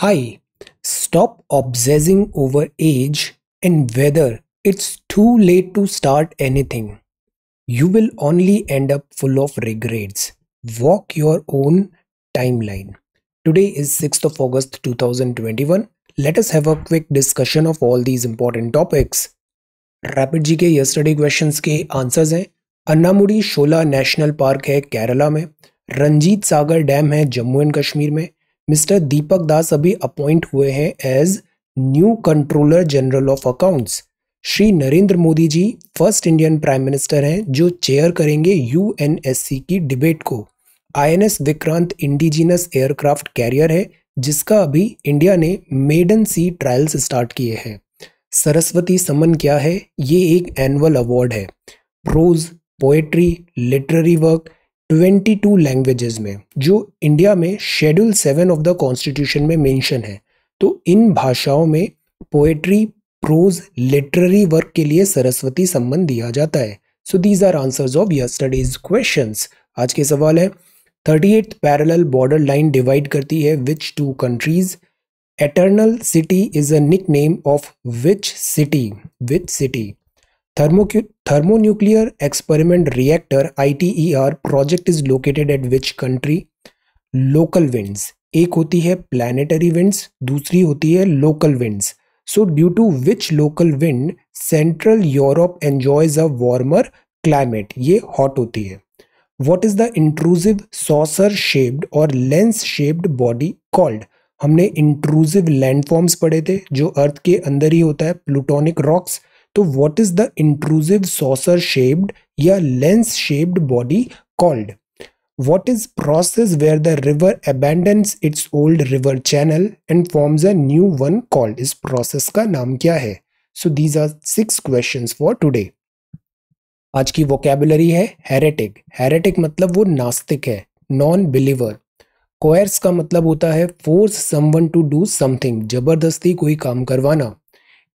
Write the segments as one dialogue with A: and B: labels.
A: Hi, stop obsessing over age and whether it's too late to start anything. You will only end up full of regrets. Walk your own timeline. Today is 6th of August 2021. Let us have a quick discussion of all these important topics. Rapid GK yesterday questions ke answers answers Annamudi Shola National Park hai Kerala mein. Ranjit Sagar Dam hai Jammu and Kashmir mein. Mister Deepak Das अभी appoint हुए हैं as new controller general of accounts Shri Narendra Modi ji first Indian prime minister हैं जो chair करेंगे UNSC की debate को INS Vikrant indigenous aircraft carrier है जिसका अभी इंडिया ने मेडन सी ट्रायल्स स्टार्ट किए हैं सरस्वती समन क्या है ये एक एनुअल अवार्ड है prose poetry literary work 22 languages में जो इंडिया में schedule seven of the constitution में मेंशन है तो इन भाषाओं में पोएट्री प्रोज लिटररी वर्क के लिए सरस्वती संबंध दिया जाता है so these are answers of yesterday's question आज के सवाल है thirty eight parallel border line divide करती है which two countries eternal city is a nick name of which city which city Thermonuclear Experiment Reactor ITER project is located at which country? Local winds. एक होती है planetary winds दूसरी होती है local winds so due to which local wind central Europe enjoys a warmer climate ये hot होती है what is the intrusive saucer shaped और लेंस शेप्ड बॉडी कॉल्ड हमने इंट्रूजिव लैंडफॉर्म्स पढ़े थे जो अर्थ के अंदर ही होता है प्लूटोनिक रॉक्स तो what is the inclusive saucer shaped या lens shaped body called what is process where the river abandons its old river channel and forms a new one called इस प्रोसेस का नाम क्या है so these are six question for today आज की vocabulary है heretic heretic मतलब वो नास्तिक है नॉन बिलीवर कोयर्स का मतलब होता है force someone to do something जबरदस्ती कोई काम करवाना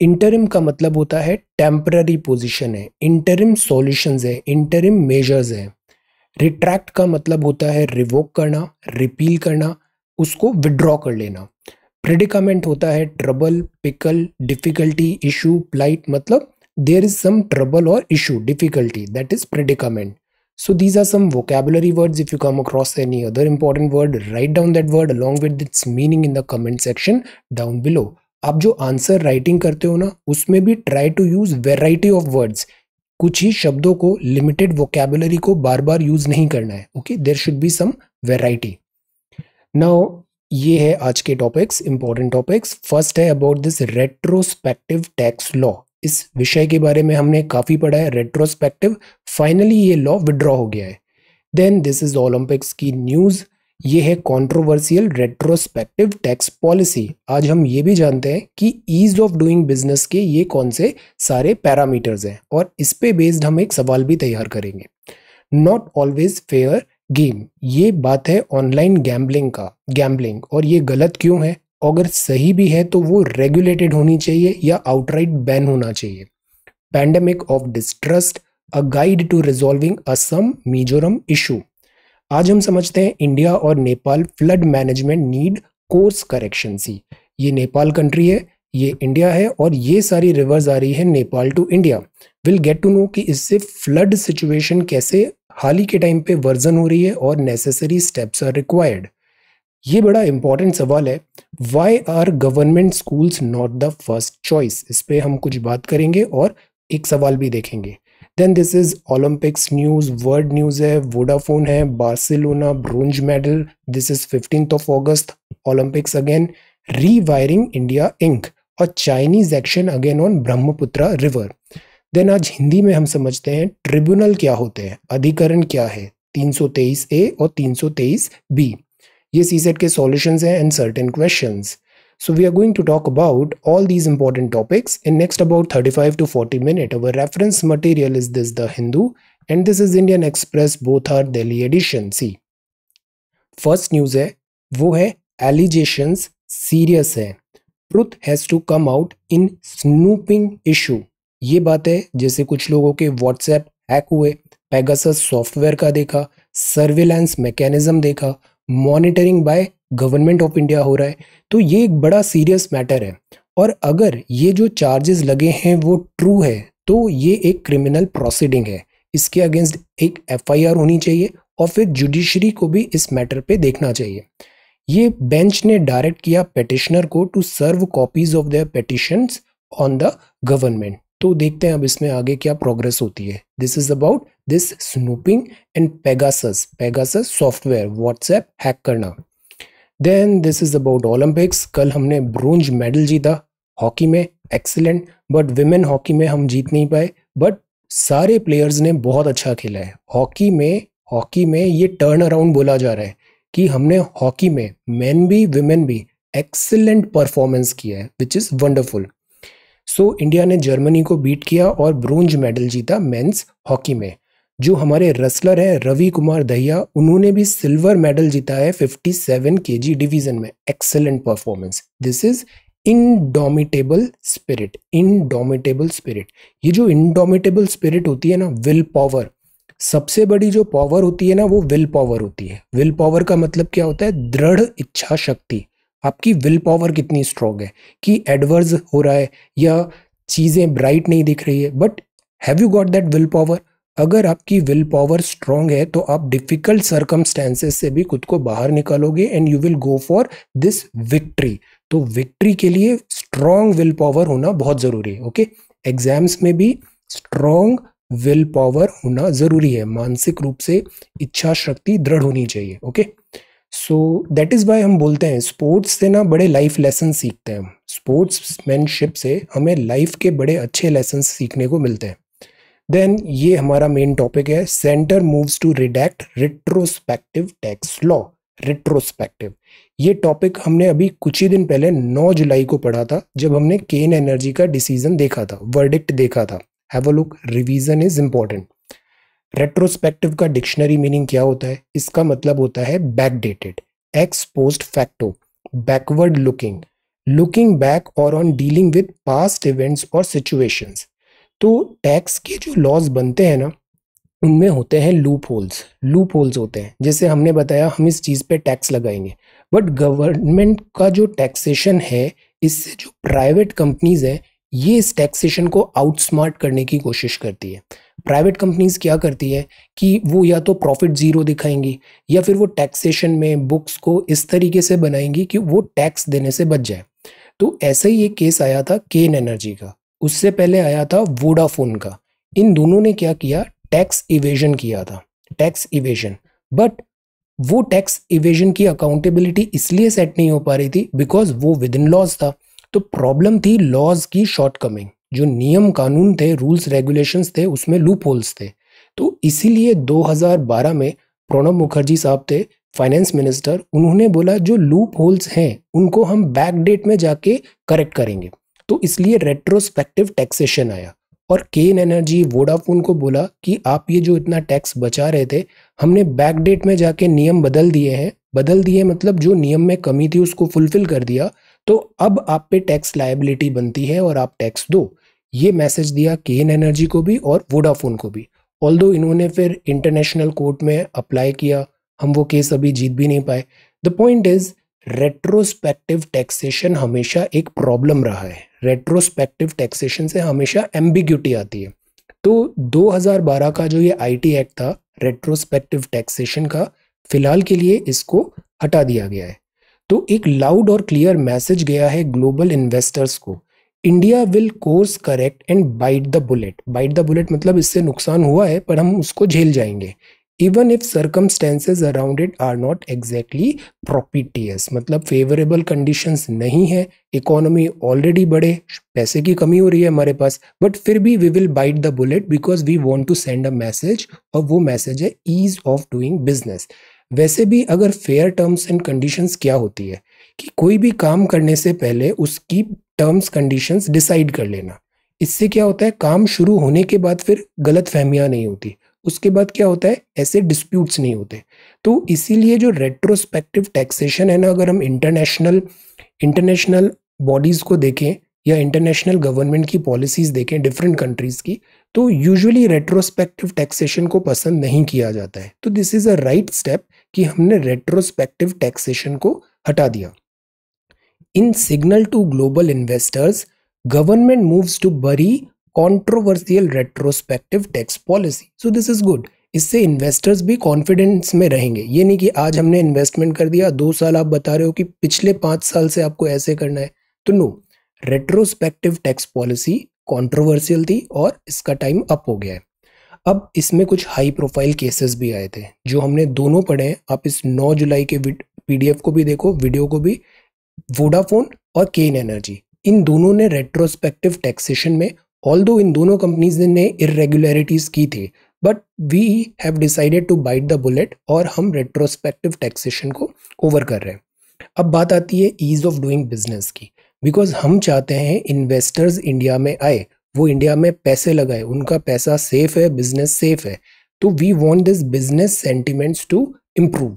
A: इंटरिम का मतलब होता है टेम्पररी पोजिशन है इंटरिम सॉल्यूशंस है इंटरिम मेजर्स है रिट्रैक्ट का मतलब होता है रिवोक करना रिपील करना उसको विड्रॉ कर लेना प्रिडिकामेंट होता है trouble pickle difficulty issue plight मतलब देर इज सम ट्रबल और issue difficulty that is predicament so these are some vocabulary word if you come across any other important word write down that word along with its meaning in the comment section down below आप जो answer writing करते हो ना उसमें भी try to use variety of words कुछ ही शब्दों को लिमिटेड वोकेबुलरी को बार बार यूज़ नहीं करना है okay there should be some variety now ये है आज के टॉपिक्स इंपॉर्टेंट टॉपिक्स फर्स्ट है about this retrospective tax law इस विषय के बारे में हमने काफ़ी पढ़ा है रेट्रोस्पेक्टिव फाइनली ये लॉ विड्रॉ हो गया है देन दिस इज ओलंपिक्स की न्यूज़ ये है कॉन्ट्रोवर्सियल रेट्रोस्पेक्टिव टैक्स पॉलिसी आज हम ये भी जानते हैं कि ईज ऑफ डूइंग बिजनेस के ये कौन से सारे पैरामीटर्स हैं और इस पे बेस्ड हम एक सवाल भी तैयार करेंगे नॉट ऑलवेज फेयर गेम ये बात है ऑनलाइन गैम्बलिंग का गैम्बलिंग और ये गलत क्यों है अगर सही भी है तो वो रेगुलेटेड होनी चाहिए या आउटराइट बैन होना चाहिए pandemic of distrust a guide to resolving Assam Mizoram issue आज हम समझते हैं इंडिया और Nepal flood management need course correction see ये नेपाल कंट्री है ये इंडिया है और ये सारी रिवर्स आ रही है Nepal to India will get to know कि इससे फ्लड सिचुएशन कैसे हाल ही के टाइम पे वर्जन हो रही है और नेसेसरी स्टेप्स आर रिक्वायर्ड ये बड़ा इंपॉर्टेंट सवाल है why are government schools not the first choice इस पर हम कुछ बात करेंगे और एक सवाल भी देखेंगे then this is Olympics news world news है वोडाफोन है Barcelona bronze medal this is fifteenth of August Olympics again rewiring India Inc और Chinese action again on Brahmaputra river then आज हिंदी में हम समझते हैं ट्रिब्यूनल क्या होते हैं अधिकरण क्या है 323 ए और 323 बी ये सी सेट के सॉल्यूशंस हैं and certain questions So we are going to talk about all these important topics in next about 35 to 40 minutes. Our reference material is this The Hindu and this is Indian Express both are Delhi edition. See, first news is वो है allegations serious है truth has to come out in snooping issue. ये बात है जैसे कुछ लोगों के व्हाट्सएप हैक हुए पैगासस सॉफ्टवेयर का देखा सर्विलांस मैकेनिज्म देखा monitoring by government of India हो रहा है तो ये एक बड़ा सीरियस मैटर है और अगर ये जो चार्जेस लगे हैं वो ट्रू है तो ये एक क्रिमिनल प्रोसीडिंग है इसके अगेंस्ट एक एफआईआर होनी चाहिए और फिर जुडिशरी को भी इस मैटर पे देखना चाहिए ये बेंच ने डायरेक्ट किया पेटिशनर को to serve copies of the petitions on the government तो देखते हैं अब इसमें आगे क्या प्रोग्रेस होती है this is about this snooping and Pegasus Pegasus software WhatsApp hack करना then this is about Olympics कल हमने ब्रोंज मेडल जीता हॉकी में एक्सीलेंट बट विमेन हॉकी में हम जीत नहीं पाए बट सारे प्लेयर्स ने बहुत अच्छा खेला है हॉकी में हॉकी में ये टर्न अराउंड बोला जा रहा है कि हमने हॉकी में मैन भी विमेन भी एक्सीलेंट परफॉर्मेंस किया है which is wonderful so so, India ने जर्मनी को बीट किया और ब्रोंज मेडल जीता मेंस हॉकी में जो हमारे रसलर हैं रवि कुमार दहिया उन्होंने भी सिल्वर मेडल जीता है 57 जी डिवीजन में excellent performance this is indomitable spirit indomitable spirit ये जो इनडोमिटेबल स्पिरिट होती है ना विल पावर सबसे बड़ी जो पावर होती है ना वो विल पावर होती है विल पावर का मतलब क्या होता है दृढ़ इच्छा शक्ति आपकी विल पावर कितनी स्ट्रांग है कि एडवर्स हो रहा है या चीज़ें ब्राइट नहीं दिख रही है but have you got that will power अगर आपकी विल पावर स्ट्रांग है तो आप डिफ़िकल्ट सर्कमस्टेंसेस से भी खुद को बाहर निकालोगे and you will go for this victory तो विक्ट्री के लिए स्ट्रांग विल पावर होना बहुत ज़रूरी है ओके एग्जाम्स में भी स्ट्रांग विल पावर होना ज़रूरी है मानसिक रूप से इच्छा शक्ति दृढ़ होनी चाहिए okay so that is why हम बोलते हैं स्पोर्ट्स से ना बड़े लाइफ लेसन सीखते हैं स्पोर्ट्स मैनशिप से हमें लाइफ के बड़े अच्छे लेसन सीखने को मिलते हैं देन ये हमारा मेन टॉपिक है centre moves to redact retrospective tax law retrospective ये टॉपिक हमने अभी कुछ ही दिन पहले 9 जुलाई को पढ़ा था जब हमने केन एनर्जी का डिसीजन देखा था वर्डिक्ट देखा था have a look revision is important retrospective का डिक्शनरी मीनिंग क्या होता है इसका मतलब होता है back dated ex post facto backward looking looking back और on dealing with past events और सिचुएशंस तो टैक्स के जो लॉज बनते हैं ना उनमें होते हैं लूप होल्स लूप होल्स होते हैं जैसे हमने बताया हम इस चीज़ पे टैक्स लगाएंगे बट गवर्नमेंट का जो टैक्सेशन है इससे जो प्राइवेट कंपनीज हैं ये इस टैक्सेशन को आउटस्मार्ट करने की कोशिश करती है प्राइवेट कंपनीज़ क्या करती है कि वो या तो प्रॉफिट ज़ीरो दिखाएंगी या फिर वो टैक्सेशन में बुक्स को इस तरीके से बनाएंगी कि वो टैक्स देने से बच जाए तो ऐसा ही एक केस आया था केन एनर्जी का उससे पहले आया था वोडाफोन का इन दोनों ने क्या किया टैक्स इवेजन किया था टैक्स इवेजन बट वो टैक्स इवेजन की अकाउंटेबिलिटी इसलिए सेट नहीं हो पा रही थी बिकॉज वो विद इन लॉज था तो प्रॉब्लम थी लॉज की शॉर्टकमिंग जो नियम कानून थे रूल्स रेगुलेशंस थे उसमें लूप होल्स थे तो इसीलिए 2012 में प्रणब मुखर्जी साहब थे फाइनेंस मिनिस्टर उन्होंने बोला जो लूप होल्स हैं उनको हम बैक डेट में जाके करेक्ट करेंगे तो इसलिए रेट्रोस्पेक्टिव टैक्सेशन आया और केन एनर्जी वोडाफोन को बोला कि आप ये जो इतना टैक्स बचा रहे थे हमने बैक डेट में जाके नियम बदल दिए हैं बदल दिए मतलब जो नियम में कमी थी उसको फुलफिल कर दिया तो अब आप पे टैक्स लाइबिलिटी बनती है और आप टैक्स दो ये मैसेज दिया एन एनर्जी को भी और वोडाफोन को भी ऑल इन्होंने फिर इंटरनेशनल कोर्ट में अप्लाई किया हम वो केस अभी जीत भी नहीं पाए the point is retrospective taxation हमेशा एक प्रॉब्लम रहा है रेट्रोस्पेक्टिव टैक्सेशन से हमेशा एम्बिग्यूटी आती है तो 2012 का जो ये आईटी एक्ट था रेट्रोस्पेक्टिव टैक्सेशन का फिलहाल के लिए इसको हटा दिया गया है तो एक लाउड और क्लियर मैसेज गया है ग्लोबल इन्वेस्टर्स को India will course correct and bite the bullet bite the bullet मतलब इससे नुकसान हुआ है पर हम उसको झेल जाएंगे even if circumstances around it are not exactly propitious मतलब फेवरेबल कंडीशंस नहीं है इकोनॉमी ऑलरेडी बढ़े पैसे की कमी हो रही है हमारे पास बट फिर भी we will bite the bullet because we want to send a message और वो मैसेज है ईज ऑफ डूइंग बिजनेस वैसे भी अगर फेयर टर्म्स एंड कंडीशंस क्या होती है कि कोई भी काम करने से पहले उसकी टर्म्स कंडीशंस डिसाइड कर लेना इससे क्या होता है काम शुरू होने के बाद फिर गलत फहमियाँ नहीं होती उसके बाद क्या होता है ऐसे डिस्प्यूट्स नहीं होते तो इसीलिए जो रेट्रोस्पेक्टिव टैक्सेशन है ना अगर हम इंटरनेशनल इंटरनेशनल बॉडीज़ को देखें या इंटरनेशनल गवर्नमेंट की पॉलिसीज़ देखें डिफरेंट कंट्रीज़ की तो यूजुअली रेट्रोस्पेक्टिव टैक्सेशन को पसंद नहीं किया जाता है तो this is a right step कि हमने रेट्रोस्पेक्टिव टैक्सेशन को हटा दिया in signal to global investors government moves to bury controversial retrospective tax policy so this is good इससे इन्वेस्टर्स भी कॉन्फिडेंस में रहेंगे ये नहीं कि आज हमने इन्वेस्टमेंट कर दिया दो साल आप बता रहे हो कि पिछले पांच साल से आपको ऐसे करना है तो no retrospective tax policy controversial थी और इसका टाइम अप हो गया है अब इसमें कुछ हाई प्रोफाइल केसेस भी आए थे जो हमने दोनों पढ़े हैं आप इस 9 जुलाई के पीडीएफ को भी देखो वीडियो को भी वोडाफोन और केन एनर्जी इन दोनों ने रेट्रोस्पेक्टिव टैक्सेशन में ऑल दो इन दोनों कंपनीज ने इरेगुलरिटीज़ की थी but we have decided to bite the bullet और हम रेट्रोस्पेक्टिव टैक्सेशन को ओवर कर रहे हैं अब बात आती है ईज़ ऑफ डूइंग बिजनेस की बिकॉज हम चाहते हैं इन्वेस्टर्स इंडिया में आए वो इंडिया में पैसे लगाए उनका पैसा सेफ है बिजनेस सेफ है तो we want this business sentiments to improve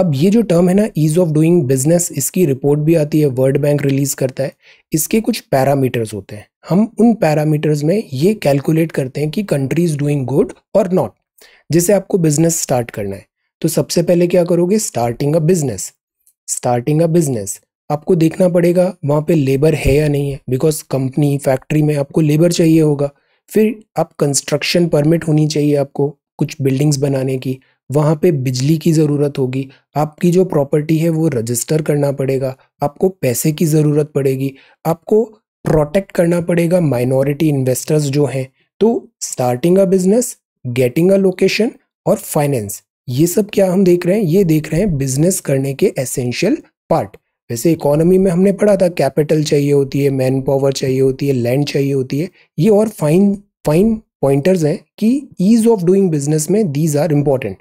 A: अब ये जो टर्म है ना ईज ऑफ डूइंग बिजनेस इसकी रिपोर्ट भी आती है वर्ल्ड बैंक रिलीज करता है इसके कुछ पैरामीटर्स होते हैं हम उन पैरामीटर्स में ये कैलकुलेट करते हैं कि कंट्री इज डूइंग गुड और नॉट जिसे आपको बिजनेस स्टार्ट करना है तो सबसे पहले क्या करोगे starting a business starting a business आपको देखना पड़ेगा वहाँ पे लेबर है या नहीं है बिकॉज कंपनी फैक्ट्री में आपको लेबर चाहिए होगा फिर आप कंस्ट्रक्शन परमिट होनी चाहिए आपको कुछ बिल्डिंग्स बनाने की वहाँ पे बिजली की ज़रूरत होगी आपकी जो प्रॉपर्टी है वो रजिस्टर करना पड़ेगा आपको पैसे की ज़रूरत पड़ेगी आपको प्रोटेक्ट करना पड़ेगा माइनॉरिटी इन्वेस्टर्स जो हैं तो starting a business getting a location और फाइनेंस ये सब क्या हम देख रहे हैं ये देख रहे हैं बिजनेस करने के एसेंशियल पार्ट वैसे इकोनॉमी में हमने पढ़ा था कैपिटल चाहिए होती है मैन पावर चाहिए होती है लैंड चाहिए होती है ये और फाइन फाइन पॉइंटर्स हैं कि ईज ऑफ डूइंग बिजनेस में दीज आर इम्पॉर्टेंट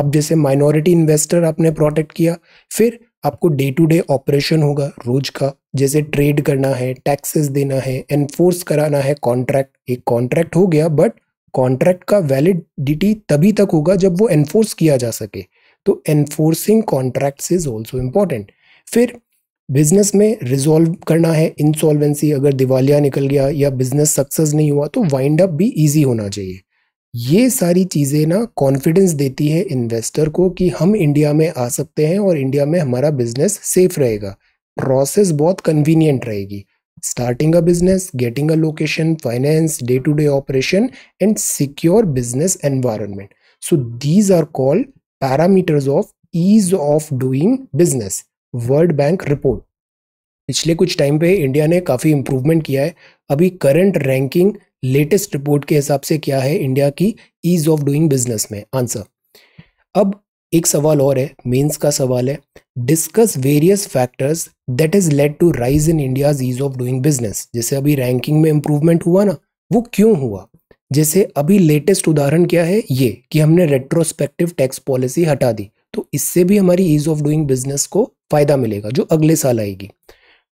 A: अब जैसे माइनॉरिटी इन्वेस्टर आपने प्रोटेक्ट किया फिर आपको डे टू डे ऑपरेशन होगा रोज का जैसे ट्रेड करना है टैक्सेस देना है एनफोर्स कराना है कॉन्ट्रैक्ट एक कॉन्ट्रैक्ट हो गया बट कॉन्ट्रैक्ट का वैलिडिटी तभी तक होगा जब वो एनफोर्स किया जा सके तो enforcing contracts is also important फिर बिजनेस में रिजोल्व करना है इंसॉल्वेंसी अगर दिवालिया निकल गया या बिजनेस सक्सेस नहीं हुआ तो वाइंड अप भी इजी होना चाहिए ये सारी चीज़ें ना कॉन्फिडेंस देती है इन्वेस्टर को कि हम इंडिया में आ सकते हैं और इंडिया में हमारा बिजनेस सेफ रहेगा प्रोसेस बहुत कन्वीनियंट रहेगी starting a business getting a location finance day to day operation and secure business environment so these are called parameters of ease of doing business world bank report पिछले कुछ time पे India ने काफ़ी improvement किया है अभी current ranking latest report के हिसाब से क्या है इंडिया की ईज ऑफ डूइंग बिजनेस में आंसर अब एक सवाल और है मेंस का सवाल है discuss various factors that is led to rise in India's ease of doing business जैसे अभी रैंकिंग में इम्प्रूवमेंट हुआ ना वो क्यों हुआ जैसे अभी लेटेस्ट उदाहरण क्या है ये कि हमने रेट्रोस्पेक्टिव टैक्स पॉलिसी हटा दी तो इससे भी हमारी ईज ऑफ डूइंग बिजनेस को फायदा मिलेगा जो अगले साल आएगी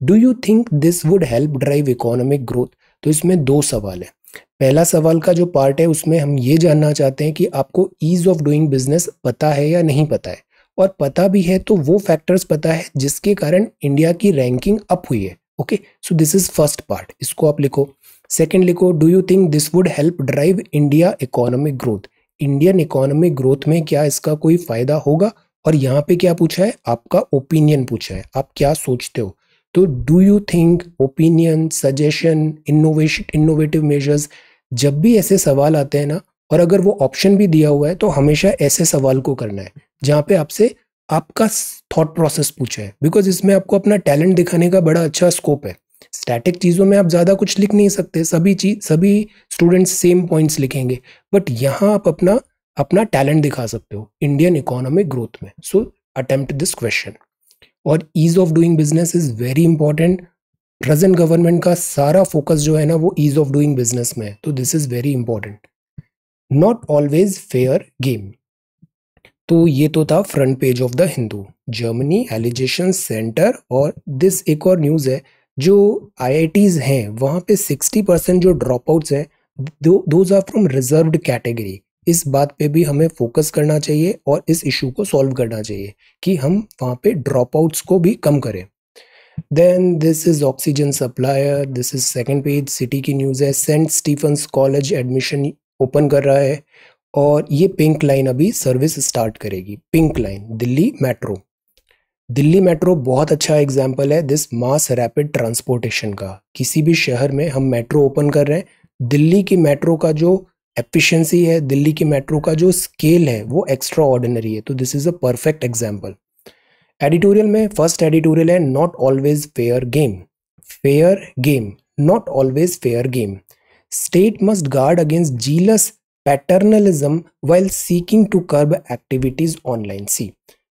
A: do you think this would help drive economic growth तो इसमें दो सवाल है पहला सवाल का जो पार्ट है उसमें हम ये जानना चाहते हैं कि आपको ईज ऑफ डूइंग बिजनेस पता है या नहीं पता है और पता भी है तो वो फैक्टर्स पता है जिसके कारण इंडिया की रैंकिंग अप हुई है okay so this is first part इसको आप लिखो सेकेंड लिखो do you think this would help drive India economic growth Indian economic growth में क्या इसका कोई फायदा होगा और यहाँ पे क्या पूछा है आपका ओपिनियन पूछा है आप क्या सोचते हो तो do you think opinion suggestion innovation innovative measures जब भी ऐसे सवाल आते हैं ना और अगर वो ऑप्शन भी दिया हुआ है तो हमेशा ऐसे सवाल को करना है जहाँ पे आपसे आपका थॉट प्रोसेस पूछा है बिकॉज इसमें आपको अपना टैलेंट दिखाने का बड़ा अच्छा स्कोप है स्टैटिक चीज़ों में आप ज़्यादा कुछ लिख नहीं सकते सभी चीज सभी स्टूडेंट्स सेम पॉइंट्स लिखेंगे बट यहाँ आप अपना अपना टैलेंट दिखा सकते हो इंडियन इकोनॉमिक ग्रोथ में सो अटेम्प्ट दिस क्वेश्चन और ease of doing business is very important present government का सारा फोकस जो है ना वो ईज ऑफ डूइंग बिजनेस में है तो this is very important not always fair game तो ये तो था front page of the Hindu Germany allegation centre और दिस एक और न्यूज़ है जो टीज हैं वहाँ पे 60 परसेंट जो ड्रॉप आउट्स हैं those are from reserve category इस बात पे भी हमें फोकस करना चाहिए और इस इशू को सॉल्व करना चाहिए कि हम वहाँ पे ड्रॉप आउट्स को भी कम करें then this is oxygen supplier this is second page city की न्यूज़ है Saint Stephen's College admission open कर रहा है और ये पिंक लाइन अभी सर्विस स्टार्ट करेगी pink line Delhi metro Delhi metro बहुत अच्छा एग्जाम्पल है दिस मास रैपिड ट्रांसपोर्टेशन का किसी भी शहर में हम मेट्रो ओपन कर रहे हैं दिल्ली की मेट्रो का जो एफिशिएंसी है दिल्ली की मेट्रो का जो स्केल है वो एक्स्ट्रा ऑर्डिनरी है तो this is a perfect example editorial में फर्स्ट एडिटोरियल है not always fair game fair game not always fair game state must guard against jealous paternalism while seeking to curb activities online सी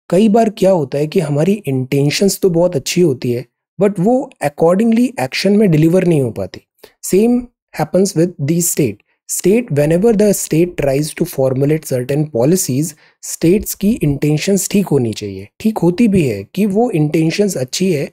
A: कई बार क्या होता है कि हमारी इंटेंशंस तो बहुत अच्छी होती है बट वो अकॉर्डिंगली एक्शन में डिलीवर नहीं हो पाती same happens with the state whenever the state tries to formulate certain policies states की इंटेंशंस ठीक होनी चाहिए ठीक होती भी है कि वो इंटेंशंस अच्छी है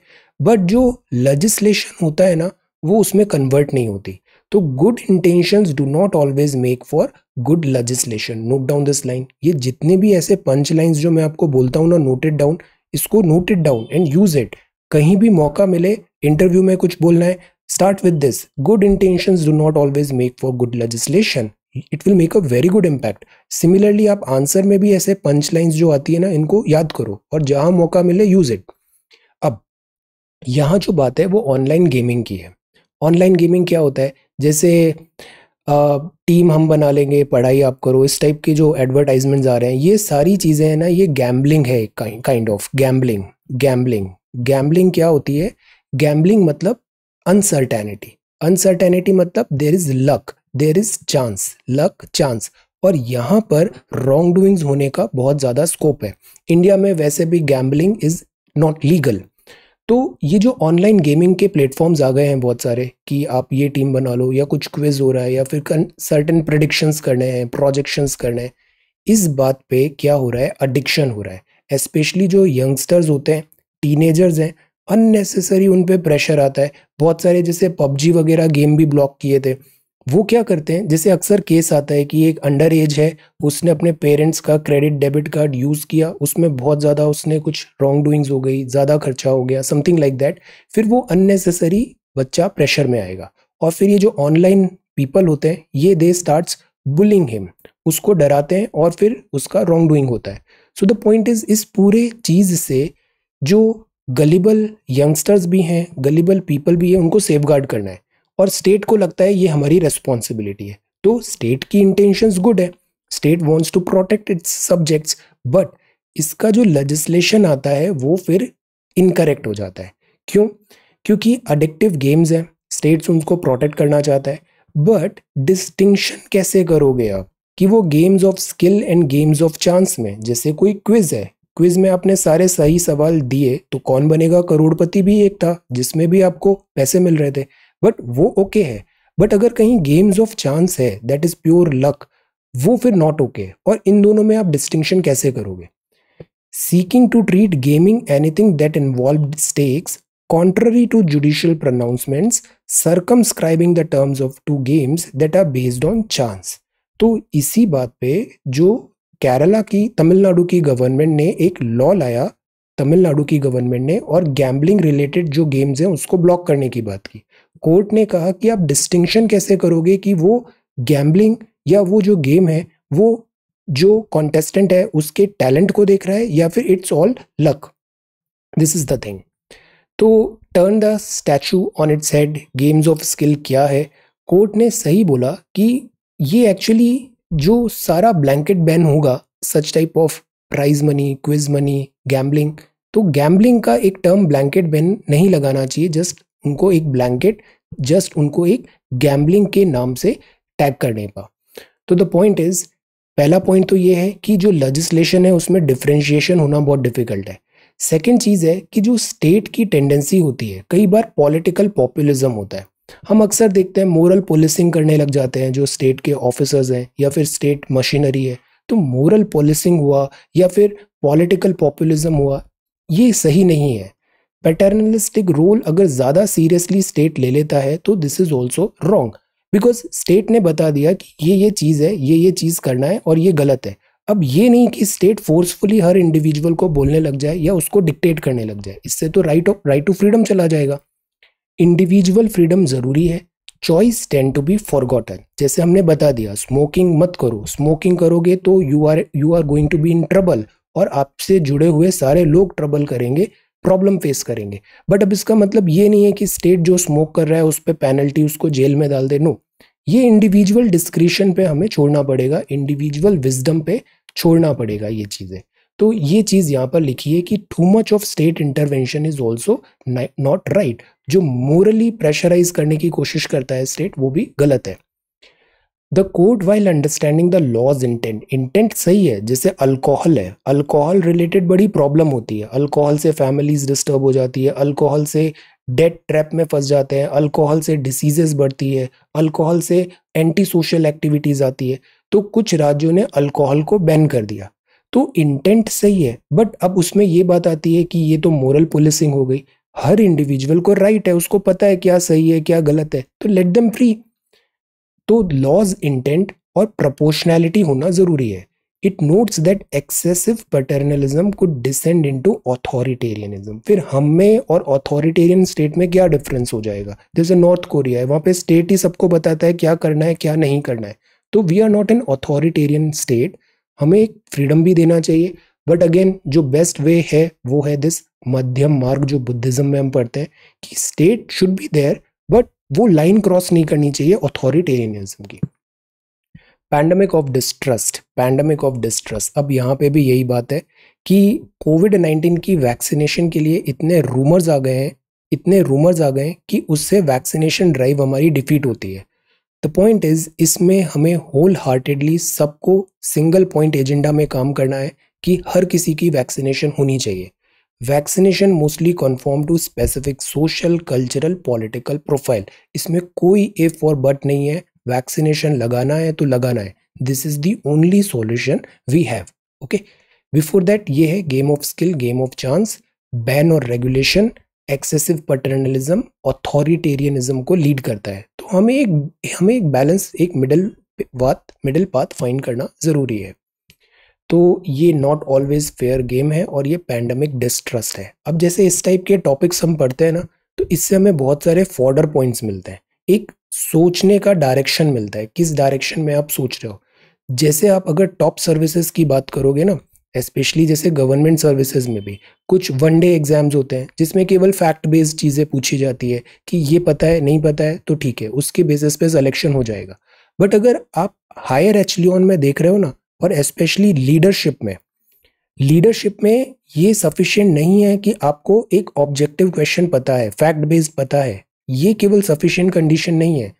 A: बट जो लजिस्लेशन होता है ना वो उसमें कन्वर्ट नहीं होती तो good intentions do not always make for good legislation note down this line ये जितने भी ऐसे पंच लाइन्स जो मैं आपको बोलता हूँ ना नोटेड डाउन इसको noted down and use it कहीं भी मौका मिले इंटरव्यू में कुछ बोलना है Start with this. Good intentions do not always make for good legislation. It will make a very good impact similarly आप आंसर में भी ऐसे पंच लाइन्स जो आती है ना इनको याद करो और जहाँ मौका मिले यूज इट अब यहाँ जो बात है वो ऑनलाइन गेमिंग की है ऑनलाइन गेमिंग क्या होता है जैसे आ, टीम हम बना लेंगे पढ़ाई आप करो इस टाइप के जो एडवर्टाइजमेंट्स आ रहे हैं ये सारी चीज़ें हैं ना ये गैम्बलिंग है kind of gambling gambling gambling क्या होती है गैम्बलिंग मतलब अनसर्टेनिटी अनसर्टेनिटी मतलब there is luck there is chance luck chance और यहाँ पर रॉन्ग डूइंग्स होने का बहुत ज़्यादा स्कोप है इंडिया में वैसे भी गैम्बलिंग इज़ नॉट लीगल तो ये जो ऑनलाइन गेमिंग के प्लेटफॉर्म्स आ गए हैं बहुत सारे कि आप ये टीम बना लो या कुछ क्विज हो रहा है या फिर सर्टन प्रडिक्शंस करने हैं प्रोजेक्शंस करने हैं इस बात पे क्या हो रहा है एडिक्शन हो रहा है स्पेशली जो यंगस्टर्स होते हैं टीनेजर्स हैं अननेसेसरी उन पर प्रेशर आता है बहुत सारे जैसे पबजी वगैरह गेम भी ब्लॉक किए थे वो क्या करते हैं जैसे अक्सर केस आता है कि एक अंडर एज है उसने अपने पेरेंट्स का क्रेडिट डेबिट कार्ड यूज़ किया उसमें बहुत ज़्यादा उसने कुछ रॉन्ग डूइंग्स हो गई ज़्यादा खर्चा हो गया समथिंग लाइक दैट फिर वो अननेसेसरी बच्चा प्रेशर में आएगा और फिर ये जो ऑनलाइन पीपल होते हैं ये दे स्टार्ट्स बुलिंग हिम उसको डराते हैं और फिर उसका रॉन्ग डूइंग होता है सो द पॉइंट इज़ इस पूरे चीज़ से जो गलीबल यंगस्टर्स भी हैं गलीबल पीपल भी हैं उनको सेफ करना है और स्टेट को लगता है ये हमारी रेस्पॉन्सिबिलिटी है तो स्टेट की इंटेंशंस गुड है state wants to protect its subjects but इसका जो लेजिस्लेशन आता है वो फिर इनकरेक्ट हो जाता है क्यों क्योंकि अडिक्टिव गेम्स हैं स्टेट्स उनको प्रोटेक्ट करना चाहता है बट डिस्टिंक्शन कैसे करोगे आप कि वो games of skill and games of chance में जैसे कोई क्विज है क्विज में आपने सारे सही सवाल दिए तो कौन बनेगा करोड़पति भी एक था जिसमें भी आपको पैसे मिल रहे थे बट वो ओके है बट अगर कहीं गेम्स ऑफ चांस है दैट इज प्योर लक वो फिर नॉट ओके और इन दोनों में आप डिस्टिंक्शन कैसे करोगे seeking to treat gaming anything that involve stakes contrary to judicial pronouncements circumscribing the terms of to games that are based on chance तो इसी बात पे जो केरला की तमिलनाडु की गवर्नमेंट ने एक लॉ लाया तमिलनाडु की गवर्नमेंट ने और गैम्बलिंग रिलेटेड जो गेम्स हैं उसको ब्लॉक करने की बात की कोर्ट ने कहा कि आप डिस्टिंक्शन कैसे करोगे कि वो गैम्बलिंग या वो जो गेम है वो जो कॉन्टेस्टेंट है उसके टैलेंट को देख रहा है या फिर it's all luck this is the thing तो turn the statue on its head games of skill क्या है कोर्ट ने सही बोला कि ये एक्चुअली जो सारा ब्लैंकेट बैन होगा such type of prize money quiz money gambling तो गैम्बलिंग का एक टर्म ब्लैंकेट बैन नहीं लगाना चाहिए जस्ट उनको एक ब्लैंकेट जस्ट उनको एक गैम्बलिंग के नाम से टैग करने का तो द पॉइंट इज पहला पॉइंट तो ये है कि जो लजिस्लेशन है उसमें डिफ्रेंशिएशन होना बहुत डिफिकल्ट है सेकेंड चीज़ है कि जो स्टेट की टेंडेंसी होती है कई बार पॉलिटिकल पॉपुलिज्म होता है हम अक्सर देखते हैं मोरल पोलिसिंग करने लग जाते हैं जो स्टेट के ऑफिसर्स हैं या फिर स्टेट मशीनरी है तो मोरल पोलिसिंग हुआ या फिर पॉलिटिकल पॉपुलिज्म हुआ ये सही नहीं है पैटर्नलिस्टिक रोल अगर ज़्यादा सीरियसली स्टेट ले लेता है तो this is also wrong because state ने बता दिया कि ये ये चीज़ है ये ये चीज़ करना है और ये गलत है अब ये नहीं कि स्टेट फोर्सफुली हर इंडिविजुअल को बोलने लग जाए या उसको डिक्टेट करने लग जाए इससे तो right of right to freedom चला जाएगा इंडिविजुअल फ्रीडम ज़रूरी है choice tend to be forgotten जैसे हमने बता दिया स्मोकिंग मत करो स्मोकिंग करोगे तो you are you are going to be in trouble और आपसे जुड़े हुए सारे लोग ट्रबल करेंगे प्रॉब्लम फेस करेंगे बट अब इसका मतलब ये नहीं है कि स्टेट जो स्मोक कर रहा है उस पर पेनल्टी उसको जेल में डाल दे नो ये इंडिविजुअल डिस्क्रिशन पे हमें छोड़ना पड़ेगा इंडिविजुअल विजडम पे छोड़ना पड़ेगा ये चीज़ें तो ये चीज़ यहाँ पर लिखी है कि too much of state intervention is also not right जो मोरली प्रेशराइज करने की कोशिश करता है स्टेट वो भी गलत है the code while understanding the law's intent intent सही है जैसे अल्कोहल है अल्कोहल रिलेटेड बड़ी प्रॉब्लम होती है अल्कोहल से फैमिलीज डिस्टर्ब हो जाती है अल्कोहल से डेट ट्रैप में फंस जाते हैं अल्कोहल से डिसीजेस बढ़ती है अल्कोहल से एंटी सोशल एक्टिविटीज़ आती है तो कुछ राज्यों ने अल्कोहल को बैन कर दिया तो इंटेंट सही है बट अब उसमें ये बात आती है कि ये तो मोरल पुलिसिंग हो गई हर इंडिविजुअल को राइट है उसको पता है क्या सही है क्या गलत है तो लेट देम फ्री तो लॉज इंटेंट और प्रपोर्शनैलिटी होना जरूरी है it notes that excessive paternalism could descend into authoritarianism फिर हम में और ऑथोरिटेरियन स्टेट में क्या डिफरेंस हो जाएगा जैसे नॉर्थ कोरिया है वहां पे स्टेट ही सबको बताता है क्या करना है क्या नहीं करना है तो we are not an authoritarian state हमें एक फ्रीडम भी देना चाहिए बट अगेन जो बेस्ट वे है वो है दिस मध्यम मार्ग जो बुद्धिज्म में हम पढ़ते हैं कि state should be there but वो लाइन क्रॉस नहीं करनी चाहिए ऑथोरिटेरियनिज्म की pandemic of distrust pandemic of distrust अब यहाँ पे भी यही बात है कि कोविड नाइन्टीन की वैक्सीनेशन के लिए इतने रूमर्स आ गए हैं इतने रूमर्स आ गए हैं कि उससे वैक्सीनेशन ड्राइव हमारी डिफीट होती है द पॉइंट इज इसमें हमें होल हार्टेडली सबको सिंगल पॉइंट एजेंडा में काम करना है कि हर किसी की वैक्सीनेशन होनी चाहिए vaccination mostly confirm to specific social cultural political profile इसमें कोई ए फॉर बट नहीं है वैक्सीनेशन लगाना है तो लगाना है this is the only solution we have okay before that ये है game of skill game of chance ban और रेगुलेशन एक्सेसिव पटर्नलिज्म ऑथोरिटेरियनिज्म को लीड करता है तो हमें एक हमें एक बैलेंस एक मिडल बात मिडल पाथ फाइंड करना ज़रूरी है तो ये नॉट ऑलवेज फेयर गेम है और ये पैंडमिक डिस्ट्रस्ट है अब जैसे इस टाइप के टॉपिक्स हम पढ़ते हैं ना तो इससे हमें बहुत सारे फॉर्डर पॉइंट्स मिलते हैं एक सोचने का डायरेक्शन मिलता है किस डायरेक्शन में आप सोच रहे हो जैसे आप अगर टॉप सर्विसेज की बात करोगे ना स्पेशली जैसे गवर्नमेंट सर्विसेज में भी कुछ वन डे एग्जाम्स होते हैं जिसमें केवल फैक्ट बेस्ड चीज़ें पूछी जाती है कि ये पता है नहीं पता है तो ठीक है उसके बेसिस पे सिलेक्शन हो जाएगा बट अगर आप हायर एचलियन में देख रहे हो ना और स्पेशली लीडरशिप में लीडरशिप में ये सफिशियंट नहीं है कि आपको एक ऑब्जेक्टिव क्वेश्चन पता है फैक्ट बेस्ड पता है ये केवल सफिशियंट कंडीशन नहीं है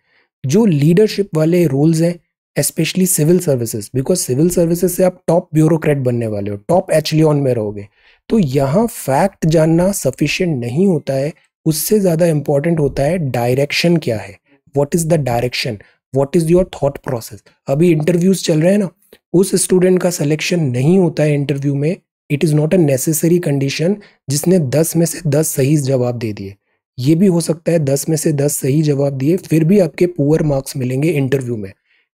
A: जो लीडरशिप वाले रोल्स हैं specially civil services because civil services से आप टॉप ब्यूरोक्रेट बनने वाले हो टॉप एचलियन में रहोगे तो यहाँ फैक्ट जानना सफिशियंट नहीं होता है उससे ज़्यादा इम्पॉर्टेंट होता है डायरेक्शन क्या है what is the direction what is your thought process अभी इंटरव्यूज चल रहे हैं ना उस स्टूडेंट का सिलेक्शन नहीं होता है इंटरव्यू में it is not a necessary condition जिसने दस में से दस सही जवाब दे दिए ये भी हो सकता है दस में से दस सही जवाब दिए फिर भी आपके पुअर मार्क्स मिलेंगे इंटरव्यू में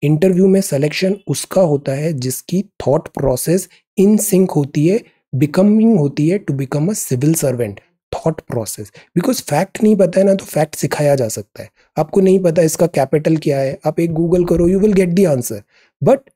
A: इंटरव्यू में सिलेक्शन उसका होता है जिसकी थॉट प्रोसेस इन सिंक होती है बिकमिंग होती है to become a civil servant thought process because fact नहीं पता है ना तो फैक्ट सिखाया जा सकता है आपको नहीं पता इसका कैपिटल क्या है आप एक गूगल करो you will get the answer but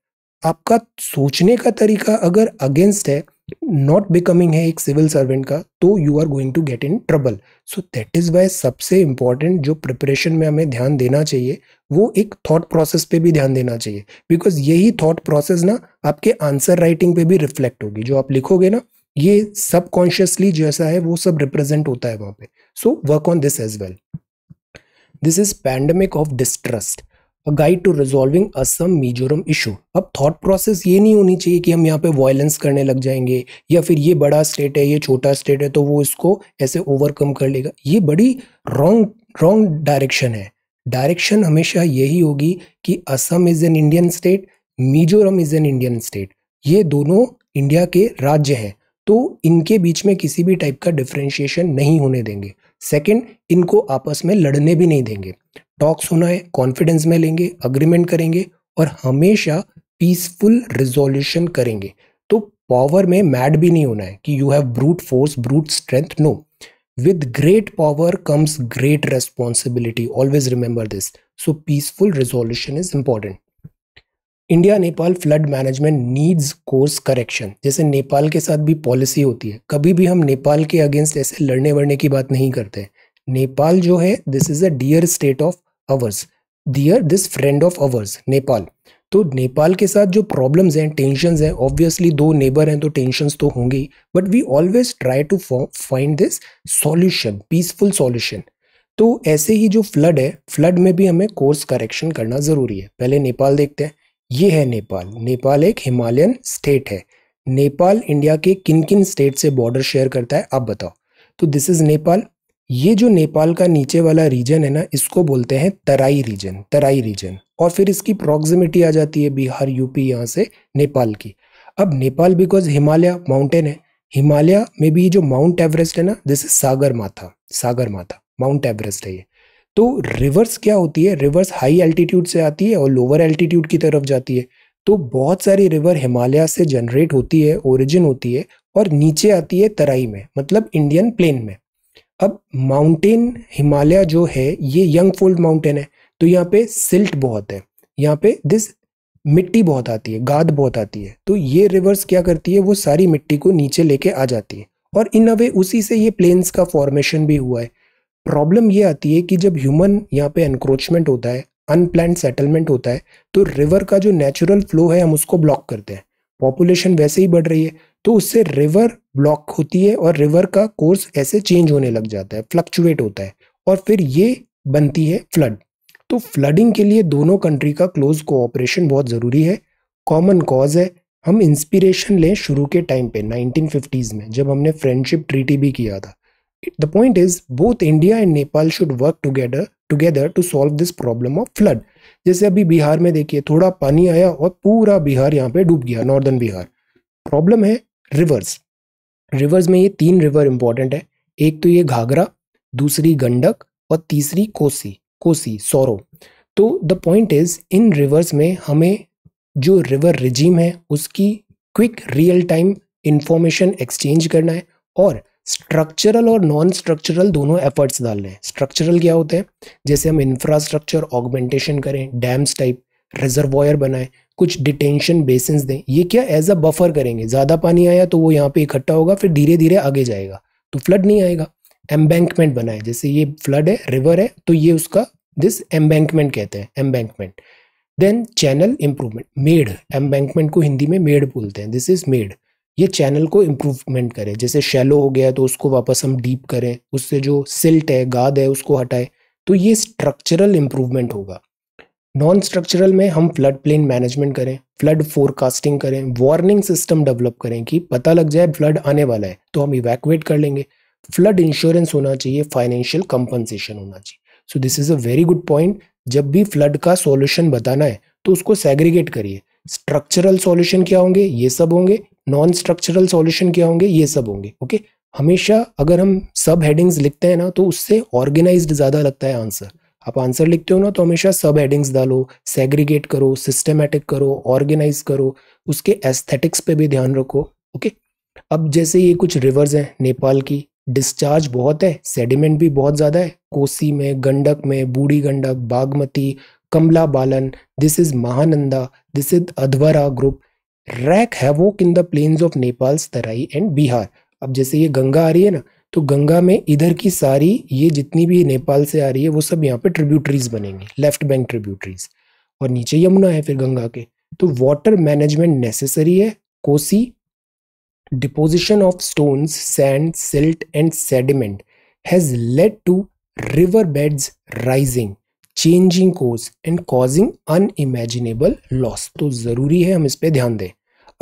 A: आपका सोचने का तरीका अगर अगेंस्ट है नॉट बिकमिंग है एक सिविल सर्वेंट का तो you are going to get in trouble so that is why सबसे इंपॉर्टेंट जो प्रिपरेशन में हमें ध्यान देना चाहिए वो एक थॉट प्रोसेस पे भी ध्यान देना चाहिए बिकॉज यही थॉट प्रोसेस ना आपके आंसर राइटिंग पे भी रिफ्लेक्ट होगी जो आप लिखोगे ना ये सबकॉन्शियसली जैसा है वो सब रिप्रेजेंट होता है वहां पे so work on this as well this is pandemic of distrust a guide to resolving Assam Mizoram issue अब थॉट प्रोसेस ये नहीं होनी चाहिए कि हम यहाँ पे वायलेंस करने लग जाएंगे या फिर ये बड़ा स्टेट है ये छोटा स्टेट है तो वो इसको ऐसे ओवरकम कर लेगा ये बड़ी रॉन्ग रॉन्ग डायरेक्शन है डायरेक्शन हमेशा यही होगी कि Assam is an Indian state Mizoram is an Indian state ये दोनों इंडिया के राज्य हैं तो इनके बीच में किसी भी टाइप का डिफ्रेंशिएशन नहीं होने देंगे सेकंड इनको आपस में लड़ने भी नहीं देंगे टॉक्स होना है कॉन्फिडेंस में लेंगे अग्रीमेंट करेंगे और हमेशा पीसफुल रिजोल्यूशन करेंगे तो पावर में मैड भी नहीं होना है कि you have brute force brute strength no with great power comes great responsibility always remember this so peaceful resolution is important India Nepal flood management needs course correction जैसे नेपाल के साथ भी पॉलिसी होती है कभी भी हम नेपाल के अगेंस्ट ऐसे लड़ने वड़ने की बात नहीं करते नेपाल जो है this is a dear state of ours dear this friend of ours Nepal तो नेपाल के साथ जो प्रॉब्लम्स हैं टेंशंस हैं ऑब्वियसली दो नेबर हैं तो टेंशंस तो होंगी but we always try to find this solution peaceful solution तो ऐसे ही जो फ्लड है फ्लड में भी हमें कोर्स करेक्शन करना ज़रूरी है पहले नेपाल देखते हैं ये है नेपाल नेपाल एक हिमालयन स्टेट है नेपाल इंडिया के किन किन स्टेट से बॉर्डर शेयर करता है आप बताओ तो दिस इज़ नेपाल ये जो नेपाल का नीचे वाला रीजन है ना इसको बोलते हैं तराई रीजन तराई रीजन और फिर इसकी प्रॉक्सिमिटी आ जाती है बिहार यूपी यहाँ से नेपाल की अब नेपाल बिकॉज हिमालय माउंटेन है हिमालय में भी जो माउंट एवरेस्ट है ना दिस इज सागर माथा सागर माथा माउंट एवरेस्ट है ये तो रिवर्स क्या होती है रिवर्स हाई एल्टीट्यूड से आती है और लोअर एल्टीट्यूड की तरफ जाती है तो बहुत सारी रिवर हिमालय से जनरेट होती है ओरिजिन होती है और नीचे आती है तराई में मतलब इंडियन प्लेन में अब माउंटेन हिमालय जो है ये यंग फोल्ड माउंटेन है तो यहाँ पे सिल्ट बहुत है यहाँ पे दिस मिट्टी बहुत आती है गाद बहुत आती है तो ये रिवर्स क्या करती है वो सारी मिट्टी को नीचे लेके आ जाती है और इन अवे उसी से ये प्लेन्स का फॉर्मेशन भी हुआ है प्रॉब्लम ये आती है कि जब ह्यूमन यहाँ पे एनक्रोचमेंट होता है अनप्लान सेटलमेंट होता है तो रिवर का जो नेचुरल फ्लो है हम उसको ब्लॉक करते हैं पॉपुलेशन वैसे ही बढ़ रही है तो उससे रिवर ब्लॉक होती है और रिवर का कोर्स ऐसे चेंज होने लग जाता है फ्लक्चुएट होता है और फिर ये बनती है फ्लड तो फ्लडिंग के लिए दोनों कंट्री का क्लोज कोऑपरेशन बहुत ज़रूरी है कॉमन कॉज है हम इंस्पिरेशन लें शुरू के टाइम पे 1950s में जब हमने फ्रेंडशिप ट्रीटी भी किया था the point is both India and Nepal should work together together to solve this problem of flood जैसे अभी बिहार में देखिए थोड़ा पानी आया और पूरा बिहार यहाँ पे डूब गया नॉर्दर्न बिहार प्रॉब्लम है रिवर्स रिवर्स में ये तीन रिवर इंपॉर्टेंट है एक तो ये घाघरा दूसरी गंडक और तीसरी कोसी कोसी सौरव तो the point is in rivers में हमें जो रिवर रिजीम है उसकी quick real time information exchange करना है और स्ट्रक्चरल और नॉन स्ट्रक्चरल दोनों एफर्ट्स डालने हैं स्ट्रक्चरल क्या होते हैं जैसे हम इंफ्रास्ट्रक्चर ऑगमेंटेशन करें डैम्स टाइप रिजर्वायर बनाएं कुछ डिटेंशन बेसिन दें ये क्या एज अ बफर करेंगे ज़्यादा पानी आया तो वो यहाँ पे इकट्ठा होगा फिर धीरे धीरे आगे जाएगा तो फ्लड नहीं आएगा एम्बैंकमेंट बनाए जैसे ये फ्लड है रिवर है तो ये उसका दिस एम्बैंकमेंट कहते हैं एम्बैंकमेंट देन चैनल इम्प्रूवमेंट मेड एम्बैंकमेंट को हिंदी में मेड बोलते हैं दिस इज मेड ये चैनल को इम्प्रूवमेंट करें जैसे शैलो हो गया तो उसको वापस हम डीप करें उससे जो सिल्ट है गाद है उसको हटाए तो ये स्ट्रक्चरल इम्प्रूवमेंट होगा नॉन स्ट्रक्चरल में हम फ्लड प्लेन मैनेजमेंट करें फ्लड फोरकास्टिंग करें वार्निंग सिस्टम डेवलप करें कि पता लग जाए फ्लड आने वाला है तो हम इवैक्यूएट कर लेंगे फ्लड इंश्योरेंस होना चाहिए फाइनेंशियल कंपनसेशन होना चाहिए so this is a very good point जब भी फ्लड का सॉल्यूशन बताना है तो उसको सेग्रीगेट करिए स्ट्रक्चरल सॉल्यूशन क्या होंगे ये सब होंगे नॉन स्ट्रक्चरल सॉल्यूशन क्या होंगे ये सब होंगे ओके okay? हमेशा अगर हम सब हेडिंग्स लिखते हैं ना तो उससे ऑर्गेनाइज्ड ज़्यादा लगता है आंसर आप आंसर लिखते हो ना तो हमेशा सब हेडिंग्स डालो सेग्रीगेट करो सिस्टमेटिक करो ऑर्गेनाइज करो उसके एस्थेटिक्स पे भी ध्यान रखो ओके अब जैसे ये कुछ रिवर्स हैं नेपाल की डिस्चार्ज बहुत है सेडिमेंट भी बहुत ज़्यादा है कोसी में गंडक में Burhi Gandak Bagmati Kamla Balan this is Mahananda this is Adhwara group रैक वो किन the plains of Nepal Terai and Bihar अब जैसे ये गंगा आ रही है ना तो गंगा में इधर की सारी ये जितनी भी नेपाल से आ रही है वो सब यहाँ पे ट्रिब्यूटरीज बनेंगे लेफ्ट बैंक ट्रिब्यूटरीज और नीचे यमुना है फिर गंगा के तो वाटर मैनेजमेंट नेसेसरी है Kosi deposition of stones sand silt and sediment has led to river beds rising changing course and causing unimaginable loss तो ज़रूरी है हम इस पर ध्यान दें